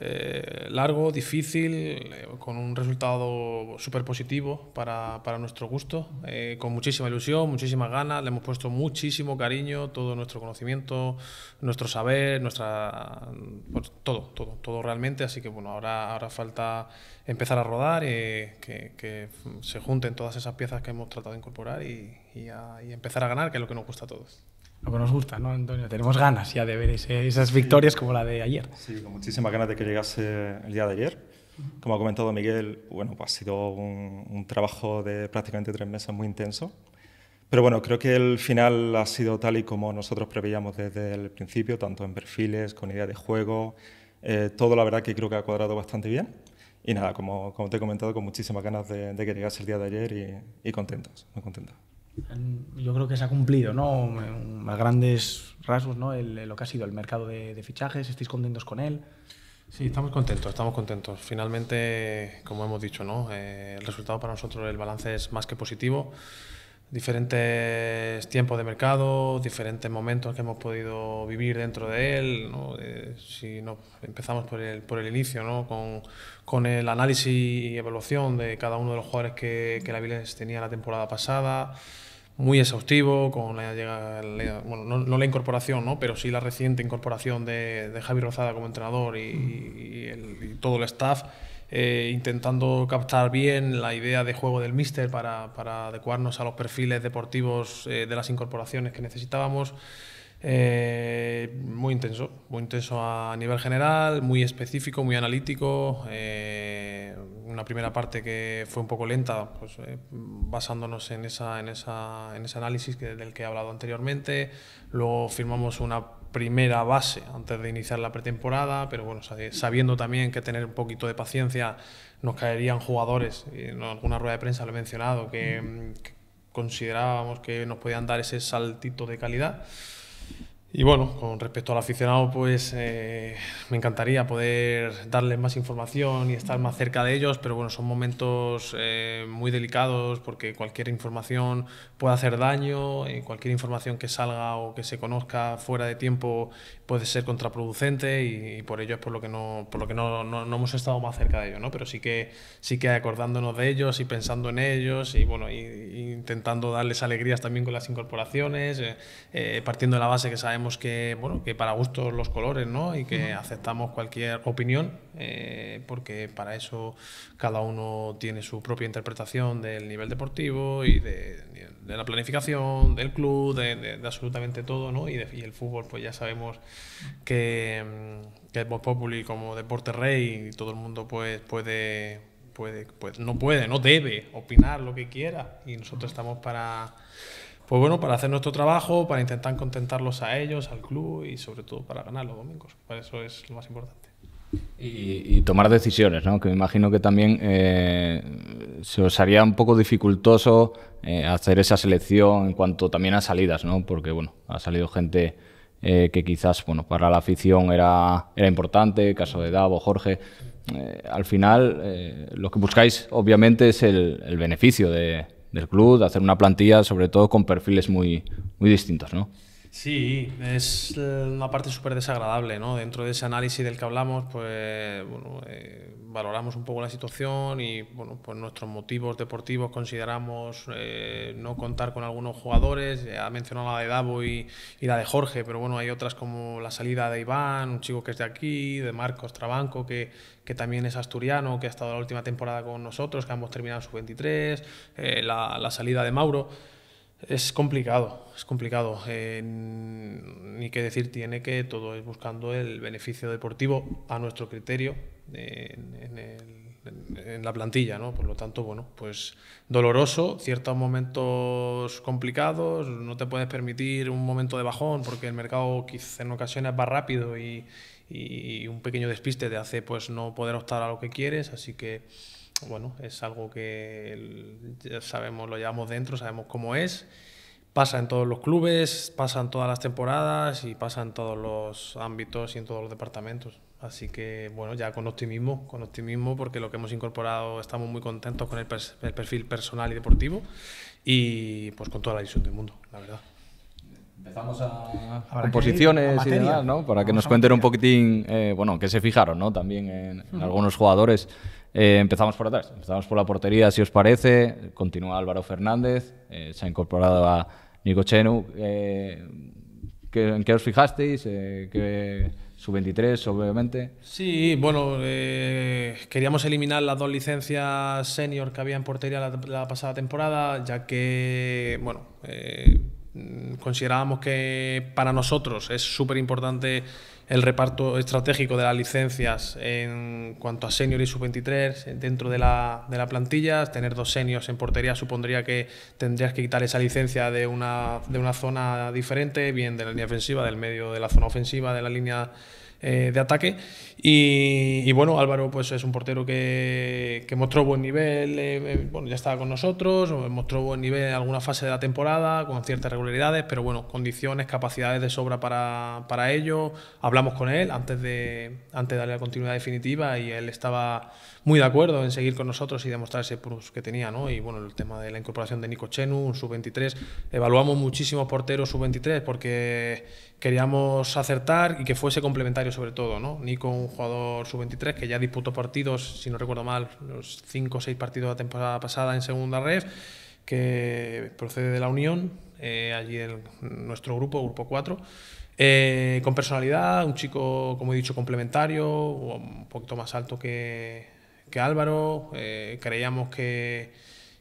Eh, largo, difícil, eh, con un resultado súper positivo para, nuestro gusto, eh, con muchísima ilusión, muchísimas ganas, le hemos puesto muchísimo cariño, todo nuestro conocimiento, nuestro saber, nuestra todo, todo, todo realmente, así que bueno, ahora, ahora falta empezar a rodar, que, que, se junten todas esas piezas que hemos tratado de incorporar y, y empezar a ganar, que es lo que nos gusta a todos lo que nos gusta, ¿no, Antonio? Tenemos ganas ya de ver esas victorias como la de ayer. Sí, con muchísimas ganas de que llegase el día de ayer. Como ha comentado Miguel, bueno, pues ha sido un, trabajo de prácticamente tres meses muy intenso. Pero bueno, creo que el final ha sido tal y como nosotros preveíamos desde el principio, tanto en perfiles, con idea de juego, eh, todo la verdad que creo que ha cuadrado bastante bien. Y nada, como, te he comentado, con muchísimas ganas de, que llegase el día de ayer y contentos, muy contentos yo creo que se ha cumplido, ¿no? A grandes rasgos, ¿no? lo que ha sido el mercado de, fichajes, ¿estáis contentos con él? Sí, estamos contentos, estamos contentos. Finalmente, como hemos dicho, ¿no? Eh, el resultado para nosotros, el balance es más que positivo. Diferentes tiempos de mercado, diferentes momentos que hemos podido vivir dentro de él. Eh, si no, empezamos por el, por el inicio, ¿no? con, con, el análisis y evaluación de cada uno de los jugadores que, que la Viles tenía la temporada pasada muy exhaustivo, con la, llega no, la incorporación, pero sí la reciente incorporación de, de Javi Rozada como entrenador y, y, todo el staff, eh, intentando captar bien la idea de juego del míster para, adecuarnos a los perfiles deportivos eh, de las incorporaciones que necesitábamos. Eh, muy intenso, muy intenso a nivel general, muy específico, muy analítico. Eh, una primera parte que fue un poco lenta, pues, eh, basándonos en, esa, en, esa, en ese análisis que, del que he hablado anteriormente. Luego firmamos una primera base antes de iniciar la pretemporada, pero bueno, sabiendo también que tener un poquito de paciencia nos caerían jugadores, en alguna rueda de prensa lo he mencionado, que considerábamos que nos podían dar ese saltito de calidad. Y bueno, con respecto al aficionado, pues eh, me encantaría poder darles más información y estar más cerca de ellos, pero bueno, son momentos eh, muy delicados porque cualquier información puede hacer daño, y cualquier información que salga o que se conozca fuera de tiempo puede ser contraproducente y, por ello es por lo que no, por lo que no, no, hemos estado más cerca de ello, ¿no? Pero sí que, sí que acordándonos de ellos y pensando en ellos y bueno, intentando darles alegrías también con las incorporaciones, eh, eh, partiendo de la base que sabemos que, bueno, que para gustos los colores, ¿no? Y que aceptamos cualquier opinión, eh, porque para eso cada uno tiene su propia interpretación del nivel deportivo y de, la planificación, del club, de, absolutamente todo, ¿no? Y, y el fútbol, pues ya sabemos que, mm, que es Vox Populi como deporte rey y todo el mundo pues puede, puede, pues no puede, no debe opinar lo que quiera y nosotros estamos para pues bueno, para hacer nuestro trabajo, para intentar contentarlos a ellos, al club y sobre todo para ganar los domingos. Para eso es lo más importante. Y, tomar decisiones, ¿no? Que me imagino que también eh, se os haría un poco dificultoso eh, hacer esa selección en cuanto también a salidas, ¿no? Porque, bueno, ha salido gente eh, que quizás bueno, para la afición era, importante, caso de Davo, Jorge. Eh, al final, eh, lo que buscáis obviamente es el, beneficio del club, de hacer una plantilla, sobre todo con perfiles muy, muy distintos, Sí, es una parte súper desagradable, ¿no? Dentro de ese análisis del que hablamos, pues eh, valoramos un poco la situación y bueno, pues nuestros motivos deportivos consideramos eh, no contar con algunos jugadores. Ha mencionado la de Davo y, la de Jorge, pero bueno, hay otras como la salida de Iván, un chico que es de aquí, de Marcos Trabanco, que, que también es asturiano, que ha estado la última temporada con nosotros, que ambos terminaron su 23, eh, la, la salida de Mauro. Es complicado, es complicado. Eh, ni qué decir tiene que todo es buscando el beneficio deportivo a nuestro criterio en, la plantilla, ¿no? Por lo tanto, bueno, pues doloroso, ciertos momentos complicados, no te puedes permitir un momento de bajón porque el mercado quizá en ocasiones va rápido y, un pequeño despiste te hace pues no poder optar a lo que quieres, así que bueno, es algo que ya sabemos, lo llevamos dentro, sabemos cómo es. Pasa en todos los clubes, pasa en todas las temporadas y pasa en todos los ámbitos y en todos los departamentos. Así que, bueno, ya con optimismo, con optimismo, porque lo que hemos incorporado estamos muy contentos con el, perfil personal y deportivo y pues con toda la visión del mundo, la verdad. Empezamos a, composiciones y demás, ¿no? Para que nos cuenten un poquitín, eh, bueno, que se fijaron, ¿no? También en, algunos jugadores. Eh, empezamos por atrás, empezamos por la portería, si os parece. Continúa Álvaro Fernández, eh, se ha incorporado a Nico Chenu. Eh, ¿En qué os fijasteis? sub su 23, obviamente. Sí, bueno, queríamos eliminar las dos licencias senior que había en portería la, pasada temporada, ya que, bueno, considerábamos que para nosotros es súper importante el reparto estratégico de las licencias en cuanto a senior y sub-23 dentro de la, de la, plantilla. Tener dos seniors en portería supondría que tendrías que quitar esa licencia de una, de una zona diferente, bien de la línea ofensiva, del medio de la zona ofensiva, de la línea eh, de ataque. Y, bueno, Álvaro pues es un portero que, que mostró buen nivel, eh, eh, bueno, ya estaba con nosotros, mostró buen nivel en alguna fase de la temporada, con ciertas regularidades, pero bueno, condiciones, capacidades de sobra para, para ello. Hablamos con él antes de, antes de darle la continuidad definitiva y él estaba muy de acuerdo en seguir con nosotros y demostrar ese plus que tenía, ¿no? Y bueno, el tema de la incorporación de Nico Chenu, un sub-23, evaluamos muchísimos porteros sub-23 porque queríamos acertar y que fuese complementario sobre todo, ¿no? Nico, un jugador sub-23 que ya disputó partidos, si no recuerdo mal, los 5 o 6 partidos de la temporada pasada en segunda red, que procede de la Unión, eh, allí en nuestro grupo, grupo 4, eh, con personalidad, un chico, como he dicho, complementario, un poquito más alto que, que Álvaro, eh, creíamos que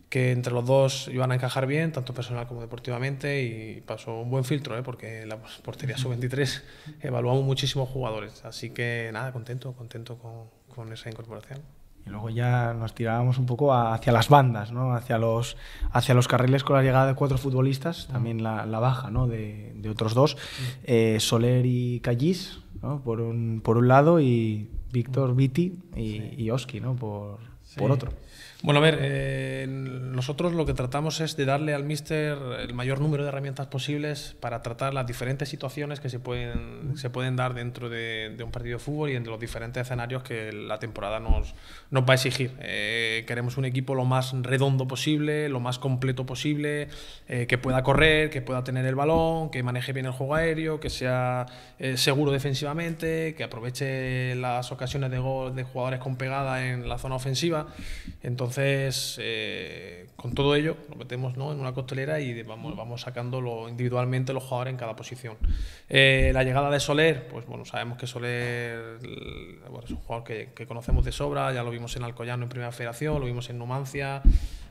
que entre los dos iban a encajar bien, tanto personal como deportivamente, y pasó un buen filtro, ¿eh? porque la portería sub-23 evaluamos muchísimos jugadores. Así que nada, contento, contento con, esa incorporación. Y luego ya nos tirábamos un poco hacia las bandas, ¿no? hacia, los, hacia los carriles con la llegada de cuatro futbolistas, también la, baja ¿no? de, otros dos, eh, Soler y Callis, ¿no? por, un, por un lado, y Víctor Viti y, Oski ¿no? por otro. Bueno, a ver, eh, nosotros lo que tratamos es de darle al míster el mayor número de herramientas posibles para tratar las diferentes situaciones que se pueden, se pueden dar dentro de, un partido de fútbol y entre los diferentes escenarios que la temporada nos, nos va a exigir. Eh, queremos un equipo lo más redondo posible, lo más completo posible, eh, que pueda correr, que pueda tener el balón, que maneje bien el juego aéreo, que sea seguro defensivamente, que aproveche las ocasiones de gol de jugadores con pegada en la zona ofensiva. Entonces, entonces, eh, con todo ello, lo metemos ¿no? en una costelera y vamos, vamos sacando individualmente los jugadores en cada posición. Eh, la llegada de Soler, pues bueno, sabemos que Soler es un jugador que, conocemos de sobra, ya lo vimos en Alcoyano en Primera Federación, lo vimos en Numancia.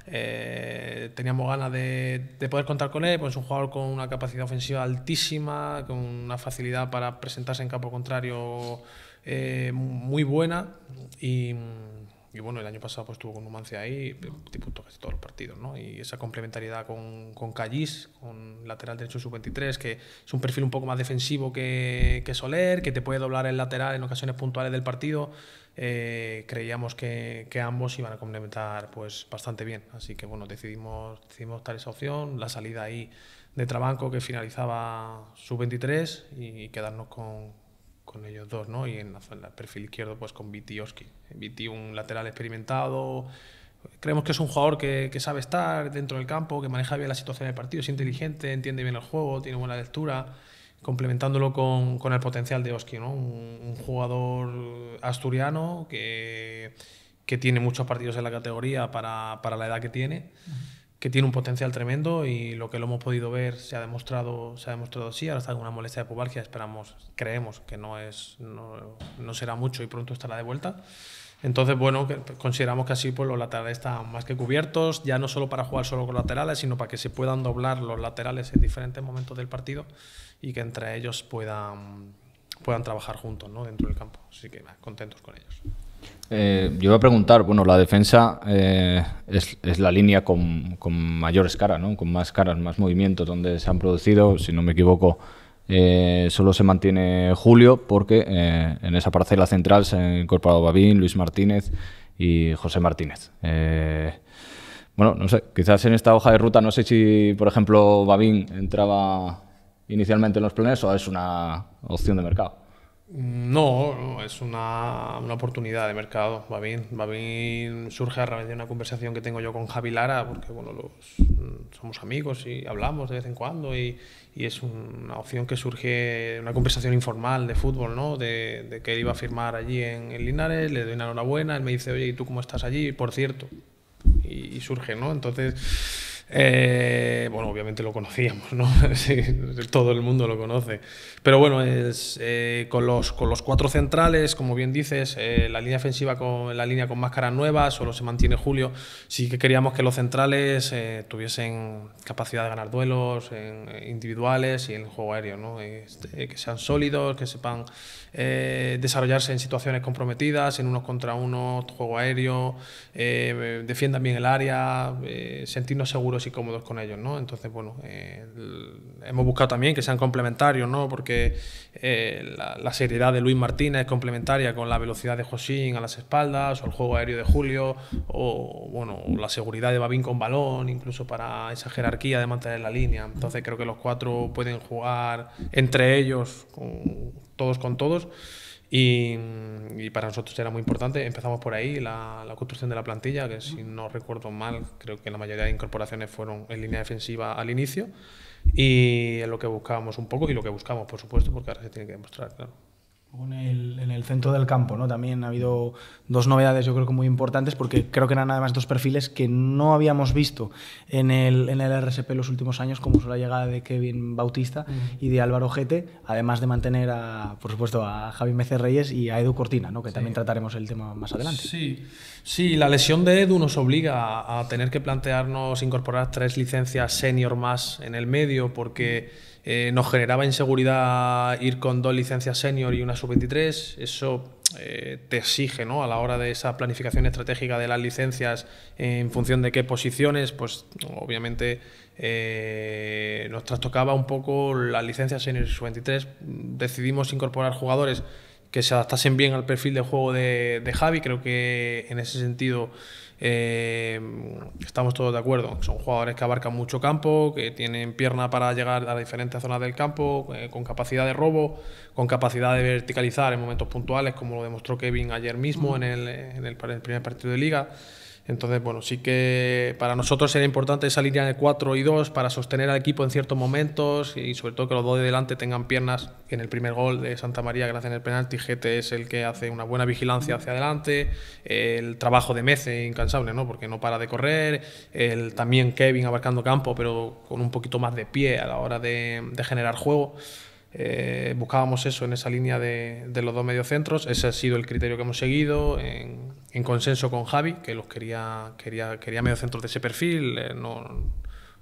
Eh, teníamos ganas de, de, poder contar con él, pues es un jugador con una capacidad ofensiva altísima, con una facilidad para presentarse en campo contrario muy buena y y bueno, el año pasado pues, estuvo con Numancia ahí, disputó casi todos los partidos, ¿no? Y esa complementariedad con, con Callis, con lateral derecho sub-23, que es un perfil un poco más defensivo que, Soler, que te puede doblar el lateral en ocasiones puntuales del partido, eh, creíamos que, ambos iban a complementar pues bastante bien. Así que bueno, decidimos, decidimos dar esa opción, la salida ahí de Trabanco que finalizaba sub-23 y quedarnos con, ellos dos, ¿no? Y en, el perfil izquierdo, pues con Viti Oski. Viti, un lateral experimentado. Creemos que es un jugador que, sabe estar dentro del campo, que maneja bien la situación del partido, es inteligente, entiende bien el juego, tiene buena lectura, complementándolo con, el potencial de Oski, ¿no? Un, jugador asturiano que, que, tiene muchos partidos en la categoría para, para la edad que tiene que tiene un potencial tremendo y lo que lo hemos podido ver se ha demostrado, se ha demostrado así. Ahora está con una molestia de pubalgia, esperamos, creemos que no, es, no, será mucho y pronto estará de vuelta. Entonces, bueno, consideramos que así pues, los laterales están más que cubiertos, ya no solo para jugar solo con laterales, sino para que se puedan doblar los laterales en diferentes momentos del partido y que entre ellos puedan, puedan trabajar juntos ¿no? dentro del campo. Así que contentos con ellos. Eh, yo iba a preguntar, bueno, la defensa eh, es, la línea con, mayor mayores caras, ¿no? con más caras, más movimientos donde se han producido, si no me equivoco, eh, solo se mantiene Julio porque en esa parcela central se han incorporado Babín, Luis Martínez y José Martínez. bueno, no sé, quizás en esta hoja de ruta, no sé si, por ejemplo, Babín entraba inicialmente en los planes o es una opción de mercado. No, es una, oportunidad de mercado. Va bien, Surge a través de una conversación que tengo yo con Javi Lara, porque bueno, los, mm, somos amigos y hablamos de vez en cuando y, es una opción que surge, una conversación informal de fútbol, ¿no? De, que él iba a firmar allí en, Linares, le doy una enhorabuena, él me dice, oye, ¿y tú cómo estás allí? Por cierto. Y, y surge, ¿no? Entonces eh, bueno, obviamente lo conocíamos, ¿no? <laughs> todo el mundo lo conoce. Pero bueno, es, eh, con, los, con los cuatro centrales, como bien dices, eh, la línea ofensiva con la línea con máscaras nuevas, solo se mantiene Julio. Sí que queríamos que los centrales eh, tuviesen capacidad de ganar duelos individuales y en el juego aéreo, ¿no? Este, que sean sólidos, que sepan desarrollarse en situaciones comprometidas, en unos contra uno juego aéreo, defiendan bien el área, sentirnos seguros y cómodos con ellos, ¿no? Entonces, bueno, eh, hemos buscado también que sean complementarios, ¿no? Porque eh, la, seriedad de Luis Martínez es complementaria con la velocidad de Josín a las espaldas, o el juego aéreo de Julio, o, bueno, la seguridad de Babín con balón, incluso para esa jerarquía de mantener la línea. Entonces, creo que los cuatro pueden jugar entre ellos, todos con todos Mm, y, para nosotros era muy importante. Empezamos por ahí la, la, construcción de la plantilla, que si no recuerdo mal, creo que la mayoría de incorporaciones fueron en línea defensiva al inicio. Y es lo que buscábamos un poco y lo que buscamos, por supuesto, porque ahora se tiene que demostrar, claro en el, centro del campo, ¿no? También ha habido dos novedades, yo creo que muy importantes, porque creo que eran además dos perfiles que no habíamos visto en el, en el RSP los últimos años, como es la llegada de Kevin Bautista y de Álvaro Jete, además de mantener, a, por supuesto, a Javi Mecerreyes y a Edu Cortina, ¿no? Que también trataremos el tema más adelante. Sí, la lesión de Edu nos obliga a tener que plantearnos incorporar tres licencias senior más en el medio, porque eh, nos generaba inseguridad ir con dos licencias senior y una sub-23. Eso eh, te exige, ¿no? A la hora de esa planificación estratégica de las licencias en función de qué posiciones, pues obviamente eh, nos trastocaba un poco las licencias senior y sub-23. Decidimos incorporar jugadores que se adaptasen bien al perfil de juego de, de Javi. Creo que en ese sentido eh, estamos todos de acuerdo. Son jugadores que abarcan mucho campo, que tienen pierna para llegar a diferentes zonas del campo, eh, con capacidad de robo, con capacidad de verticalizar en momentos puntuales, como lo demostró Kevin ayer mismo en el primer partido de liga. Entonces, bueno, sí que para nosotros era importante salir línea de 4 y 2 para sostener al equipo en ciertos momentos y sobre todo que los dos de delante tengan piernas. En el primer gol de Santa María, gracias al penalti, GT es el que hace una buena vigilancia hacia adelante, el trabajo de Mece incansable, ¿no? porque no para de correr, el, también Kevin abarcando campo, pero con un poquito más de pie a la hora de, de generar juego. Eh, buscábamos eso en esa línea de, los dos mediocentros. Ese ha sido el criterio que hemos seguido en, consenso con Javi, que los quería, quería, quería mediocentros de ese perfil. Eh, no,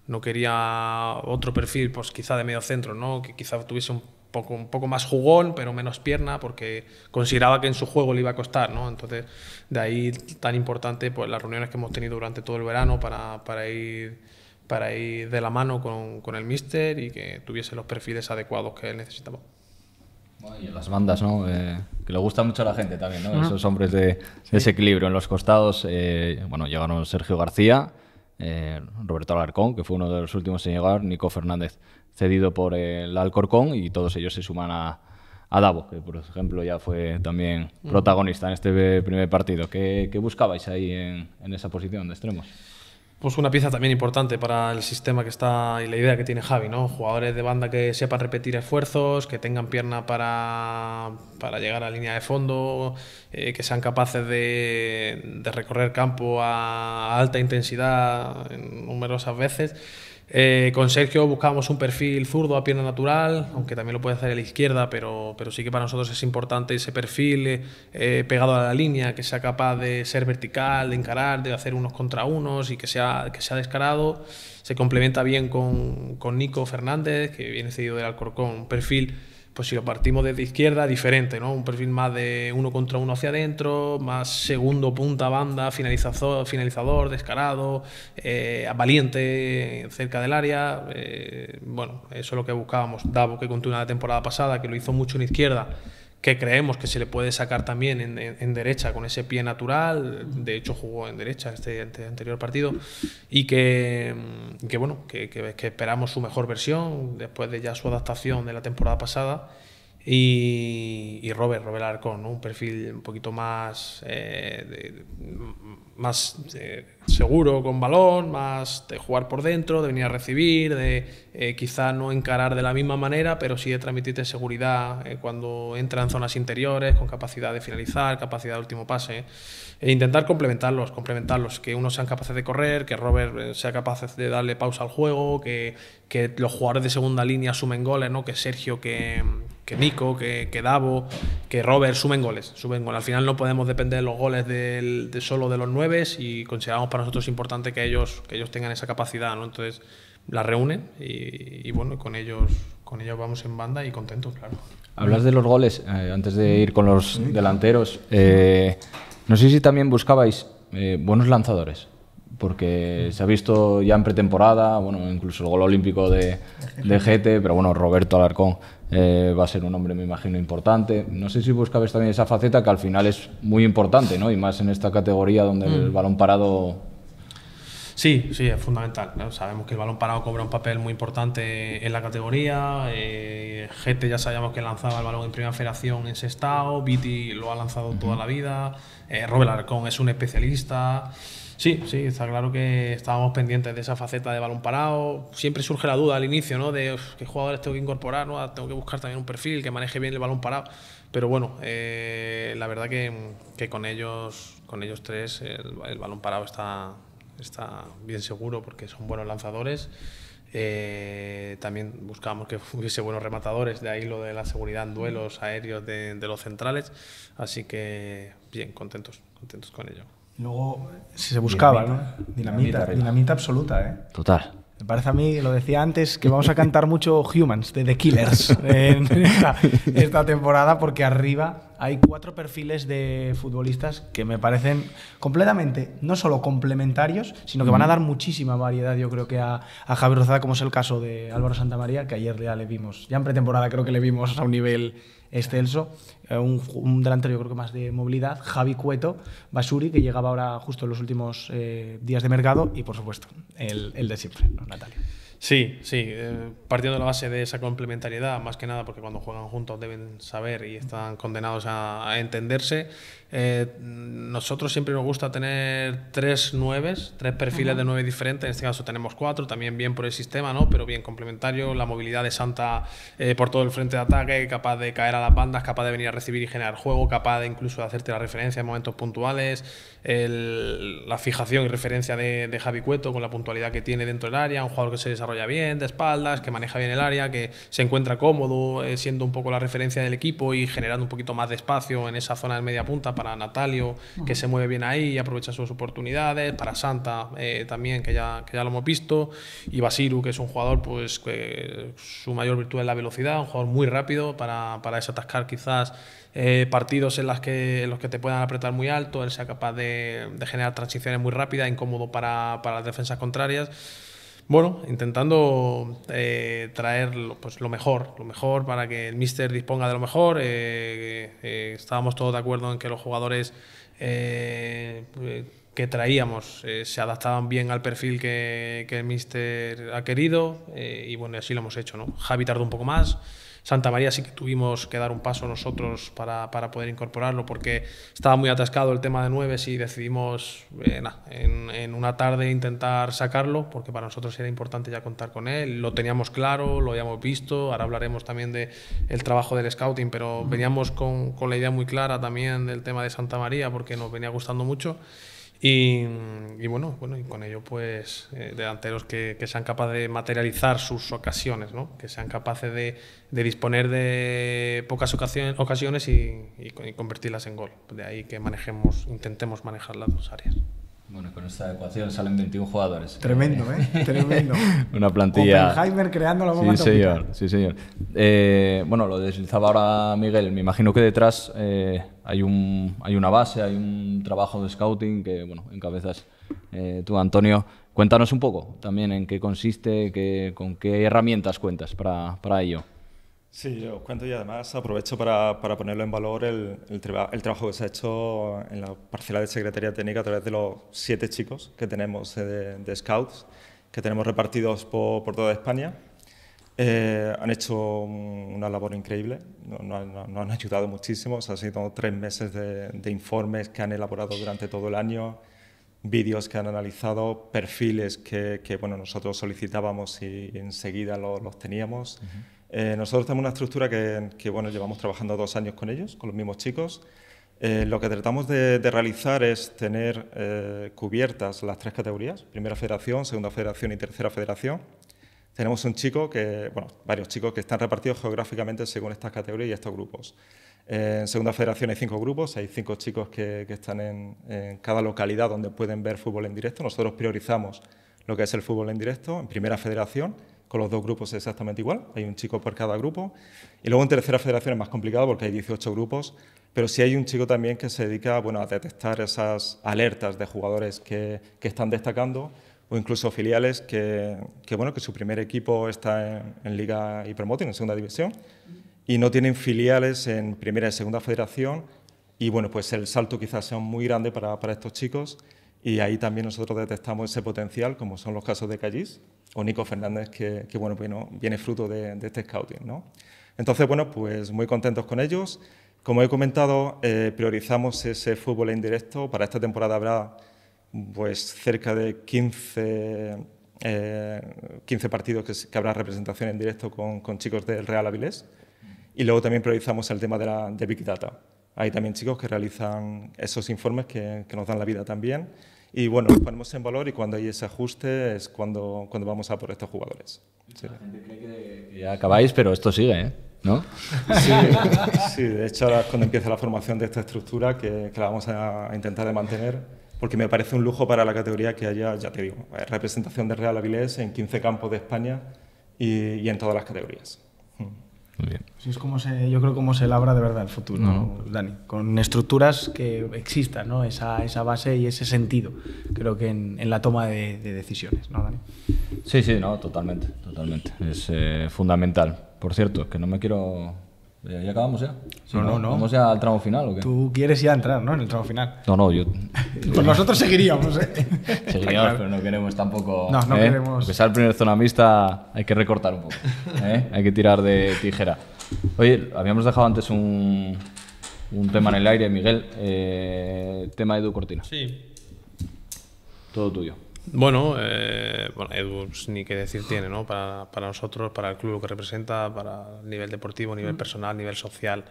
no, quería otro perfil, pues quizá de mediocentro, ¿no? que quizá tuviese un poco, un poco más jugón, pero menos pierna, porque consideraba que en su juego le iba a costar. ¿no? Entonces, de ahí tan importante pues, las reuniones que hemos tenido durante todo el verano para, para ir para ir de la mano con, con el mister y que tuviese los perfiles adecuados que él necesitaba. y en las bandas, ¿no? Eh, que le gusta mucho a la gente también, ¿no? Esos hombres de, ese equilibrio. En los costados, eh, bueno, llegaron Sergio García, eh, Roberto Alarcón, que fue uno de los últimos en llegar, Nico Fernández, cedido por el Alcorcón, y todos ellos se suman a, Davo, que por ejemplo ya fue también protagonista en este primer partido. ¿Qué, buscabais ahí en, en esa posición de extremos? pues una pieza también importante para el sistema que está y la idea que tiene Javi, ¿no? Jugadores de banda que sepan repetir esfuerzos, que tengan pierna para, llegar a línea de fondo, eh, que sean capaces de, de recorrer campo a alta intensidad numerosas veces. Eh, con Sergio buscábamos un perfil zurdo a pierna natural, aunque también lo puede hacer a la izquierda, pero, sí que para nosotros es importante ese perfil eh, pegado a la línea, que sea capaz de ser vertical, de encarar, de hacer unos contra unos y que sea, que sea descarado. Se complementa bien con, Nico Fernández, que viene cedido del Alcorcón, un perfil pues si lo partimos desde izquierda, diferente, ¿no? Un perfil más de uno contra uno hacia adentro, más segundo punta banda, finalizador, finalizador descarado, eh, valiente cerca del área. Eh, bueno, eso es lo que buscábamos. Davo, que continúa la temporada pasada, que lo hizo mucho en izquierda que creemos que se le puede sacar también en, derecha con ese pie natural. De hecho, jugó en derecha este, anterior partido. Y que, mm, bueno, que, que, esperamos su mejor versión después de ya su adaptación de la temporada pasada. Y, y Robert, Robert Arcón, un perfil un poquito más, eh, más eh, seguro con balón, más de jugar por dentro, de venir a recibir, de eh, quizá no encarar de la misma manera, pero sí de transmitirte seguridad eh, cuando entra en zonas interiores, con capacidad de finalizar, capacidad de último pase. E intentar complementarlos, complementarlos, que uno sean capaces de correr, que Robert eh, sea capaz de darle pausa al juego, que, que los jugadores de segunda línea sumen goles, ¿no? que Sergio, que, que Nico, que, que, Davo, que Robert sumen goles, sumen goles. Al final no podemos depender de los goles de solo de los nueve y consideramos para nosotros importante que ellos, que ellos tengan esa capacidad, ¿no? Entonces la reúnen y, bueno, con ellos, con ellos vamos en banda y contentos, claro. Hablas de los goles, eh, antes de ir con los delanteros, eh, no sé si también buscabais eh, buenos lanzadores, porque se ha visto ya en pretemporada, bueno, incluso el gol olímpico de, de Gete, pero bueno, Roberto Alarcón eh, va a ser un hombre, me imagino, importante. No sé si buscabas también esa faceta que al final es muy importante, ¿no? Y más en esta categoría donde el mm. balón parado... Sí, sí, es fundamental. Sabemos que el balón parado cobra un papel muy importante en la categoría. Eh, Gete ya sabíamos que lanzaba el balón en primera federación en Sestao. Viti lo ha lanzado toda la vida. Eh, Robert es un especialista. Sí, sí, está claro que estábamos pendientes de esa faceta de balón parado. Siempre surge la duda al inicio, ¿no? De qué jugadores tengo que incorporar, Tengo que buscar también un perfil que maneje bien el balón parado. Pero bueno, eh, la verdad que, que, con ellos, con ellos tres, el, balón parado está, está bien seguro porque son buenos lanzadores. Eh, también buscábamos que <laughs> hubiese buenos rematadores, de ahí lo de la seguridad en duelos aéreos de, los centrales. Así que bien, contentos, contentos con ello. Luego, si se buscaba, ¿no? Dinamita, absoluta, ¿eh? Total. Me parece a mí, lo decía antes, que vamos a cantar mucho Humans de The Killers <laughs> en esta, temporada, porque arriba hay cuatro perfiles de futbolistas que me parecen completamente, no solo complementarios, sino que van a dar muchísima variedad, yo creo que a, Javier Rozada, como es el caso de Álvaro Santamaría, que ayer ya le vimos, ya en pretemporada creo que le vimos a un nivel excelso. Eh, un, delantero creo que más de movilidad, Javi Cueto, Basuri, que llegaba ahora justo en los últimos eh, días de mercado, y por supuesto, el, el de siempre, Natalia. Sí, sí, eh, partiendo de la base de esa complementariedad, más que nada porque cuando juegan juntos deben saber y están condenados a entenderse. Eh, nosotros siempre nos gusta tener tres nueves, tres perfiles de nueve diferentes. En este caso tenemos cuatro, también bien por el sistema, ¿no? pero bien complementario. La movilidad de Santa eh, por todo el frente de ataque, capaz de caer a las bandas, capaz de venir a recibir y generar juego, capaz de incluso de hacerte la referencia en momentos puntuales. la fijación y referencia de, de, Javi Cueto con la puntualidad que tiene dentro del área, un jugador que se desarrolla bien de espaldas, que maneja bien el área, que se encuentra cómodo eh, siendo un poco la referencia del equipo y generando un poquito más de espacio en esa zona de media punta para Natalio, que se mueve bien ahí y aprovecha sus oportunidades, para Santa eh, también, que ya, ya lo hemos visto, y Basiru, que es un jugador pues que su mayor virtud es la velocidad, un jugador muy rápido para, para desatascar quizás eh, partidos en, las que, los que te puedan apretar muy alto, él sea capaz de, generar transiciones muy rápidas, incómodo para, para las defensas contrarias bueno, intentando eh, traer pues, lo mejor, lo mejor para que el mister disponga de lo mejor. Eh, eh, eh, estábamos todos de acuerdo en que los jugadores que traíamos se adaptaban bien al perfil que, que el mister ha querido y bueno, así lo hemos hecho. ¿no? Javi tardó un poco más. Santa María sí que tuvimos que dar un paso nosotros para, poder incorporarlo porque estaba muy atascado el tema de nueves y decidimos eh, en, una tarde intentar sacarlo porque para nosotros era importante ya contar con él. Lo teníamos claro, lo habíamos visto, ahora hablaremos también del trabajo del scouting, pero veníamos con, con la idea muy clara también del tema de Santa María porque nos venía gustando mucho. Mm, y, bueno, bueno, y con ello pues eh, delanteros que, sean capaces de materializar sus ocasiones, ¿no? que sean capaces de, disponer de pocas ocasiones, y, y, y convertirlas en gol. De ahí que manejemos, intentemos manejar las dos áreas. Bueno, con esta ecuación salen 21 jugadores. Tremendo, ¿eh? <laughs> Tremendo. Una plantilla. Oppenheimer creando la bomba. Sí, señor. Sí, señor. Eh, bueno, lo deslizaba ahora Miguel. Me imagino que detrás eh, hay, un, hay una base, hay un trabajo de scouting que, bueno, encabezas eh, tú, Antonio. Cuéntanos un poco también en qué consiste, con qué herramientas cuentas para, para ello. Sí, os cuento y además aprovecho para, para ponerlo en valor el, el, trabajo que se ha hecho en la parcela de Secretaría Técnica a través de los siete chicos que tenemos eh, de, Scouts, que tenemos repartidos por, por toda España. Eh, han hecho una labor increíble, nos no, no han ayudado muchísimo, o han sido tres meses de, de informes que han elaborado durante todo el año, vídeos que han analizado, perfiles que, que bueno, nosotros solicitábamos y enseguida los, teníamos. Eh, nosotros tenemos una estructura que, bueno, llevamos trabajando dos años con ellos, con los mismos chicos. Eh, lo que tratamos de, realizar es tener eh, cubiertas las tres categorías, primera federación, segunda federación y tercera federación. Tenemos un chico que, bueno, varios chicos que están repartidos geográficamente según estas categorías y estos grupos. En segunda federación hay cinco grupos, hay cinco chicos que, están en, en cada localidad donde pueden ver fútbol en directo. Nosotros priorizamos lo que es el fútbol en directo en primera federación con los dos grupos es exactamente igual, hay un chico por cada grupo. Y luego en tercera federación es más complicado porque hay 18 grupos, pero sí hay un chico también que se dedica a detectar esas alertas de jugadores que, están destacando o incluso filiales que, que, bueno, que su primer equipo está en, Liga y Promoting, en Segunda División, y no tienen filiales en Primera y Segunda Federación. Y bueno, pues el salto quizás sea muy grande para, para estos chicos y ahí también nosotros detectamos ese potencial, como son los casos de Callis o Nico Fernández, que, bueno, viene fruto de, este scouting. ¿no? Entonces, bueno, pues muy contentos con ellos. Como he comentado, eh, priorizamos ese fútbol en directo... Para esta temporada habrá pues, cerca de 15, 15 eh, partidos que, habrá representación en directo con, chicos del Real Avilés. Y luego también priorizamos el tema de, la, de Big Data. Hay también chicos que realizan esos informes que, que nos dan la vida también y bueno, los ponemos en valor y cuando hay ese ajuste es cuando, cuando vamos a por estos jugadores. La gente cree que, ya acabáis, pero esto sigue, ¿eh? ¿No? Sí, de hecho ahora es cuando empieza la formación de esta estructura que, la vamos a, intentar de mantener porque me parece un lujo para la categoría que haya, ya te digo, representación de Real Avilés en 15 campos de España y en todas las categorías. Pues es como se, yo creo como se labra de verdad el futuro, Dani, con estructuras que existan, ¿no? esa, esa base y ese sentido, creo que en, la toma de, decisiones, ¿no, Dani? Sí, sí, no, totalmente, totalmente. Es eh, fundamental. Por cierto, es que no me quiero ¿Ya acabamos ya? ¿Vamos ya al tramo final o qué? Tú quieres ya entrar, ¿no? En el tramo final. No, no, yo... pues nosotros seguiríamos, ¿eh? <laughs> Seguiríamos, pero no queremos tampoco... No, no ¿eh? queremos... Empezar el primer zona mixta hay que recortar un poco, ¿eh? <laughs> Hay que tirar de tijera. Oye, habíamos dejado antes un, tema en el aire, Miguel. Eh, tema de Edu Cortina. Sí. Todo tuyo. Bueno, eh, Edu ni qué decir tiene, ¿no? Para, para, nosotros, para el club que representa, para el nivel deportivo, nivel personal, nivel social.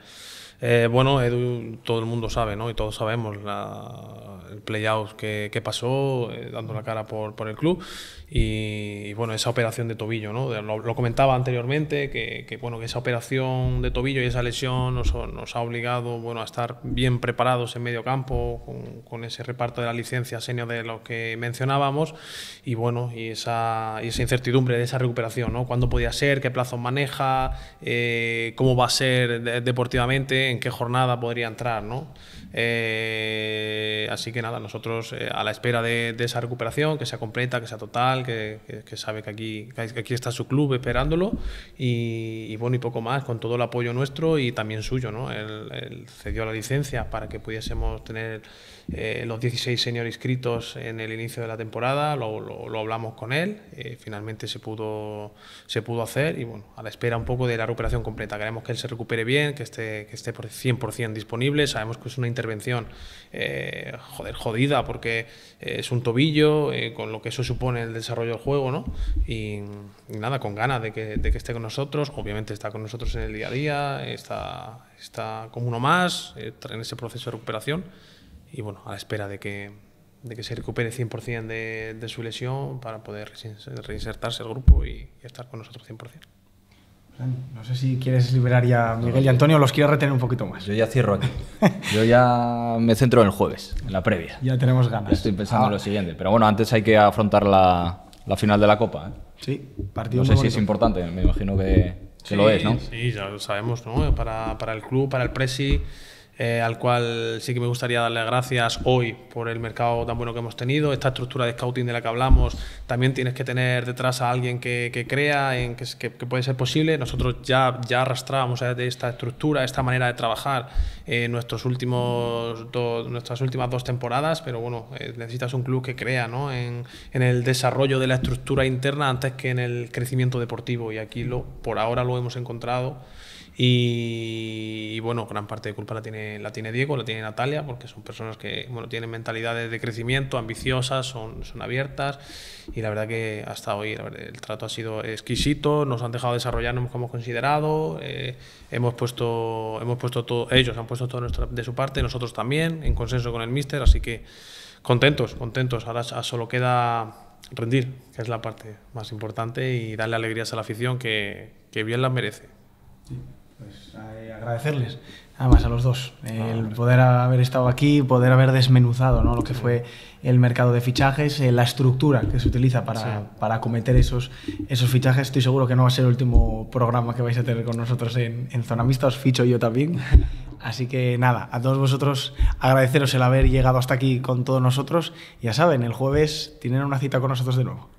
Eh, bueno, Edu, todo el mundo sabe, ¿no? Y todos sabemos la, el playout que, que pasó, eh, dando la cara por, por el club. Y, bueno, esa operación de tobillo, ¿no? Lo, comentaba anteriormente, que, que, bueno, que esa operación de tobillo y esa lesión nos, ha obligado bueno, a estar bien preparados en medio campo, con, ese reparto de la licencia senior de lo que mencionábamos y bueno, y esa, incertidumbre de esa recuperación, ¿no? ¿Cuándo podía ser? ¿Qué plazo maneja? Eh, ¿Cómo va a ser deportivamente? ¿En qué jornada podría entrar? Eh, así que nada, nosotros eh, a la espera de, esa recuperación, que sea completa, que sea total, que, sabe que aquí, aquí está su club esperándolo y, bueno, y poco más, con todo el apoyo nuestro y también suyo, ¿no? él cedió la licencia para que pudiésemos tener eh, los 16 señores inscritos en el inicio de la temporada, lo, lo, hablamos con él, eh, finalmente se pudo, se pudo hacer y bueno, a la espera un poco de la recuperación completa. Queremos que él se recupere bien, que esté, que esté por 100% disponible, sabemos que es una intervención eh, joder, jodida porque es un tobillo, con lo que eso supone el desarrollo del juego, ¿no? Y, y nada, con ganas de que, de que esté con nosotros, obviamente está con nosotros en el día a día, está, está como uno más, en ese proceso de recuperación y bueno, a la espera de que, de que se recupere 100% de, de, su lesión para poder reinsertarse el grupo y, estar con nosotros 100%. No sé si quieres liberar ya a Miguel y Antonio o los quiero retener un poquito más. Yo ya cierro aquí. Yo ya me centro en el jueves, en la previa. Ya tenemos ganas. Estoy pensando en lo ah. siguiente. Pero bueno, antes hay que afrontar la, la final de la Copa. ¿eh? Sí, partido No sé si es importante, me imagino que, lo es, ¿no? Sí, ya lo sabemos, ¿no? Para, para el club, para el Presi. Eh, al cual sí que me gustaría darle gracias hoy por el mercado tan bueno que hemos tenido. Esta estructura de scouting de la que hablamos, también tienes que tener detrás a alguien que, que crea en que, puede ser posible. Nosotros ya, ya arrastrábamos de esta estructura, esta manera de trabajar ...en nuestros últimos nuestras últimas dos temporadas, pero bueno, eh, necesitas un club que crea ¿no? en, en, el desarrollo de la estructura interna antes que en el crecimiento deportivo y aquí lo, por ahora lo hemos encontrado y, bueno, gran parte de culpa la tiene, la tiene Diego, la tiene Natalia, porque son personas que bueno, tienen mentalidades de crecimiento, ambiciosas, son, son abiertas y la verdad que hasta hoy el trato ha sido exquisito, nos han dejado desarrollarnos como hemos considerado, eh, hemos puesto, hemos puesto todo, ellos han puesto todo de su parte, nosotros también, en consenso con el míster, así que contentos, contentos. Ahora solo queda rendir, que es la parte más importante, y darle alegrías a la afición que, que bien la merece pues, eh, agradecerles, además a los dos, ah, el poder haber estado aquí, poder haber desmenuzado lo que fue el mercado de fichajes, eh, la estructura que se utiliza para, acometer esos, esos fichajes. Estoy seguro que no va a ser el último programa que vais a tener con nosotros en, en Zona Mixta, os ficho yo también. <laughs> Así que nada, a todos vosotros agradeceros el haber llegado hasta aquí con todos nosotros. Ya saben, el jueves tienen una cita con nosotros de nuevo.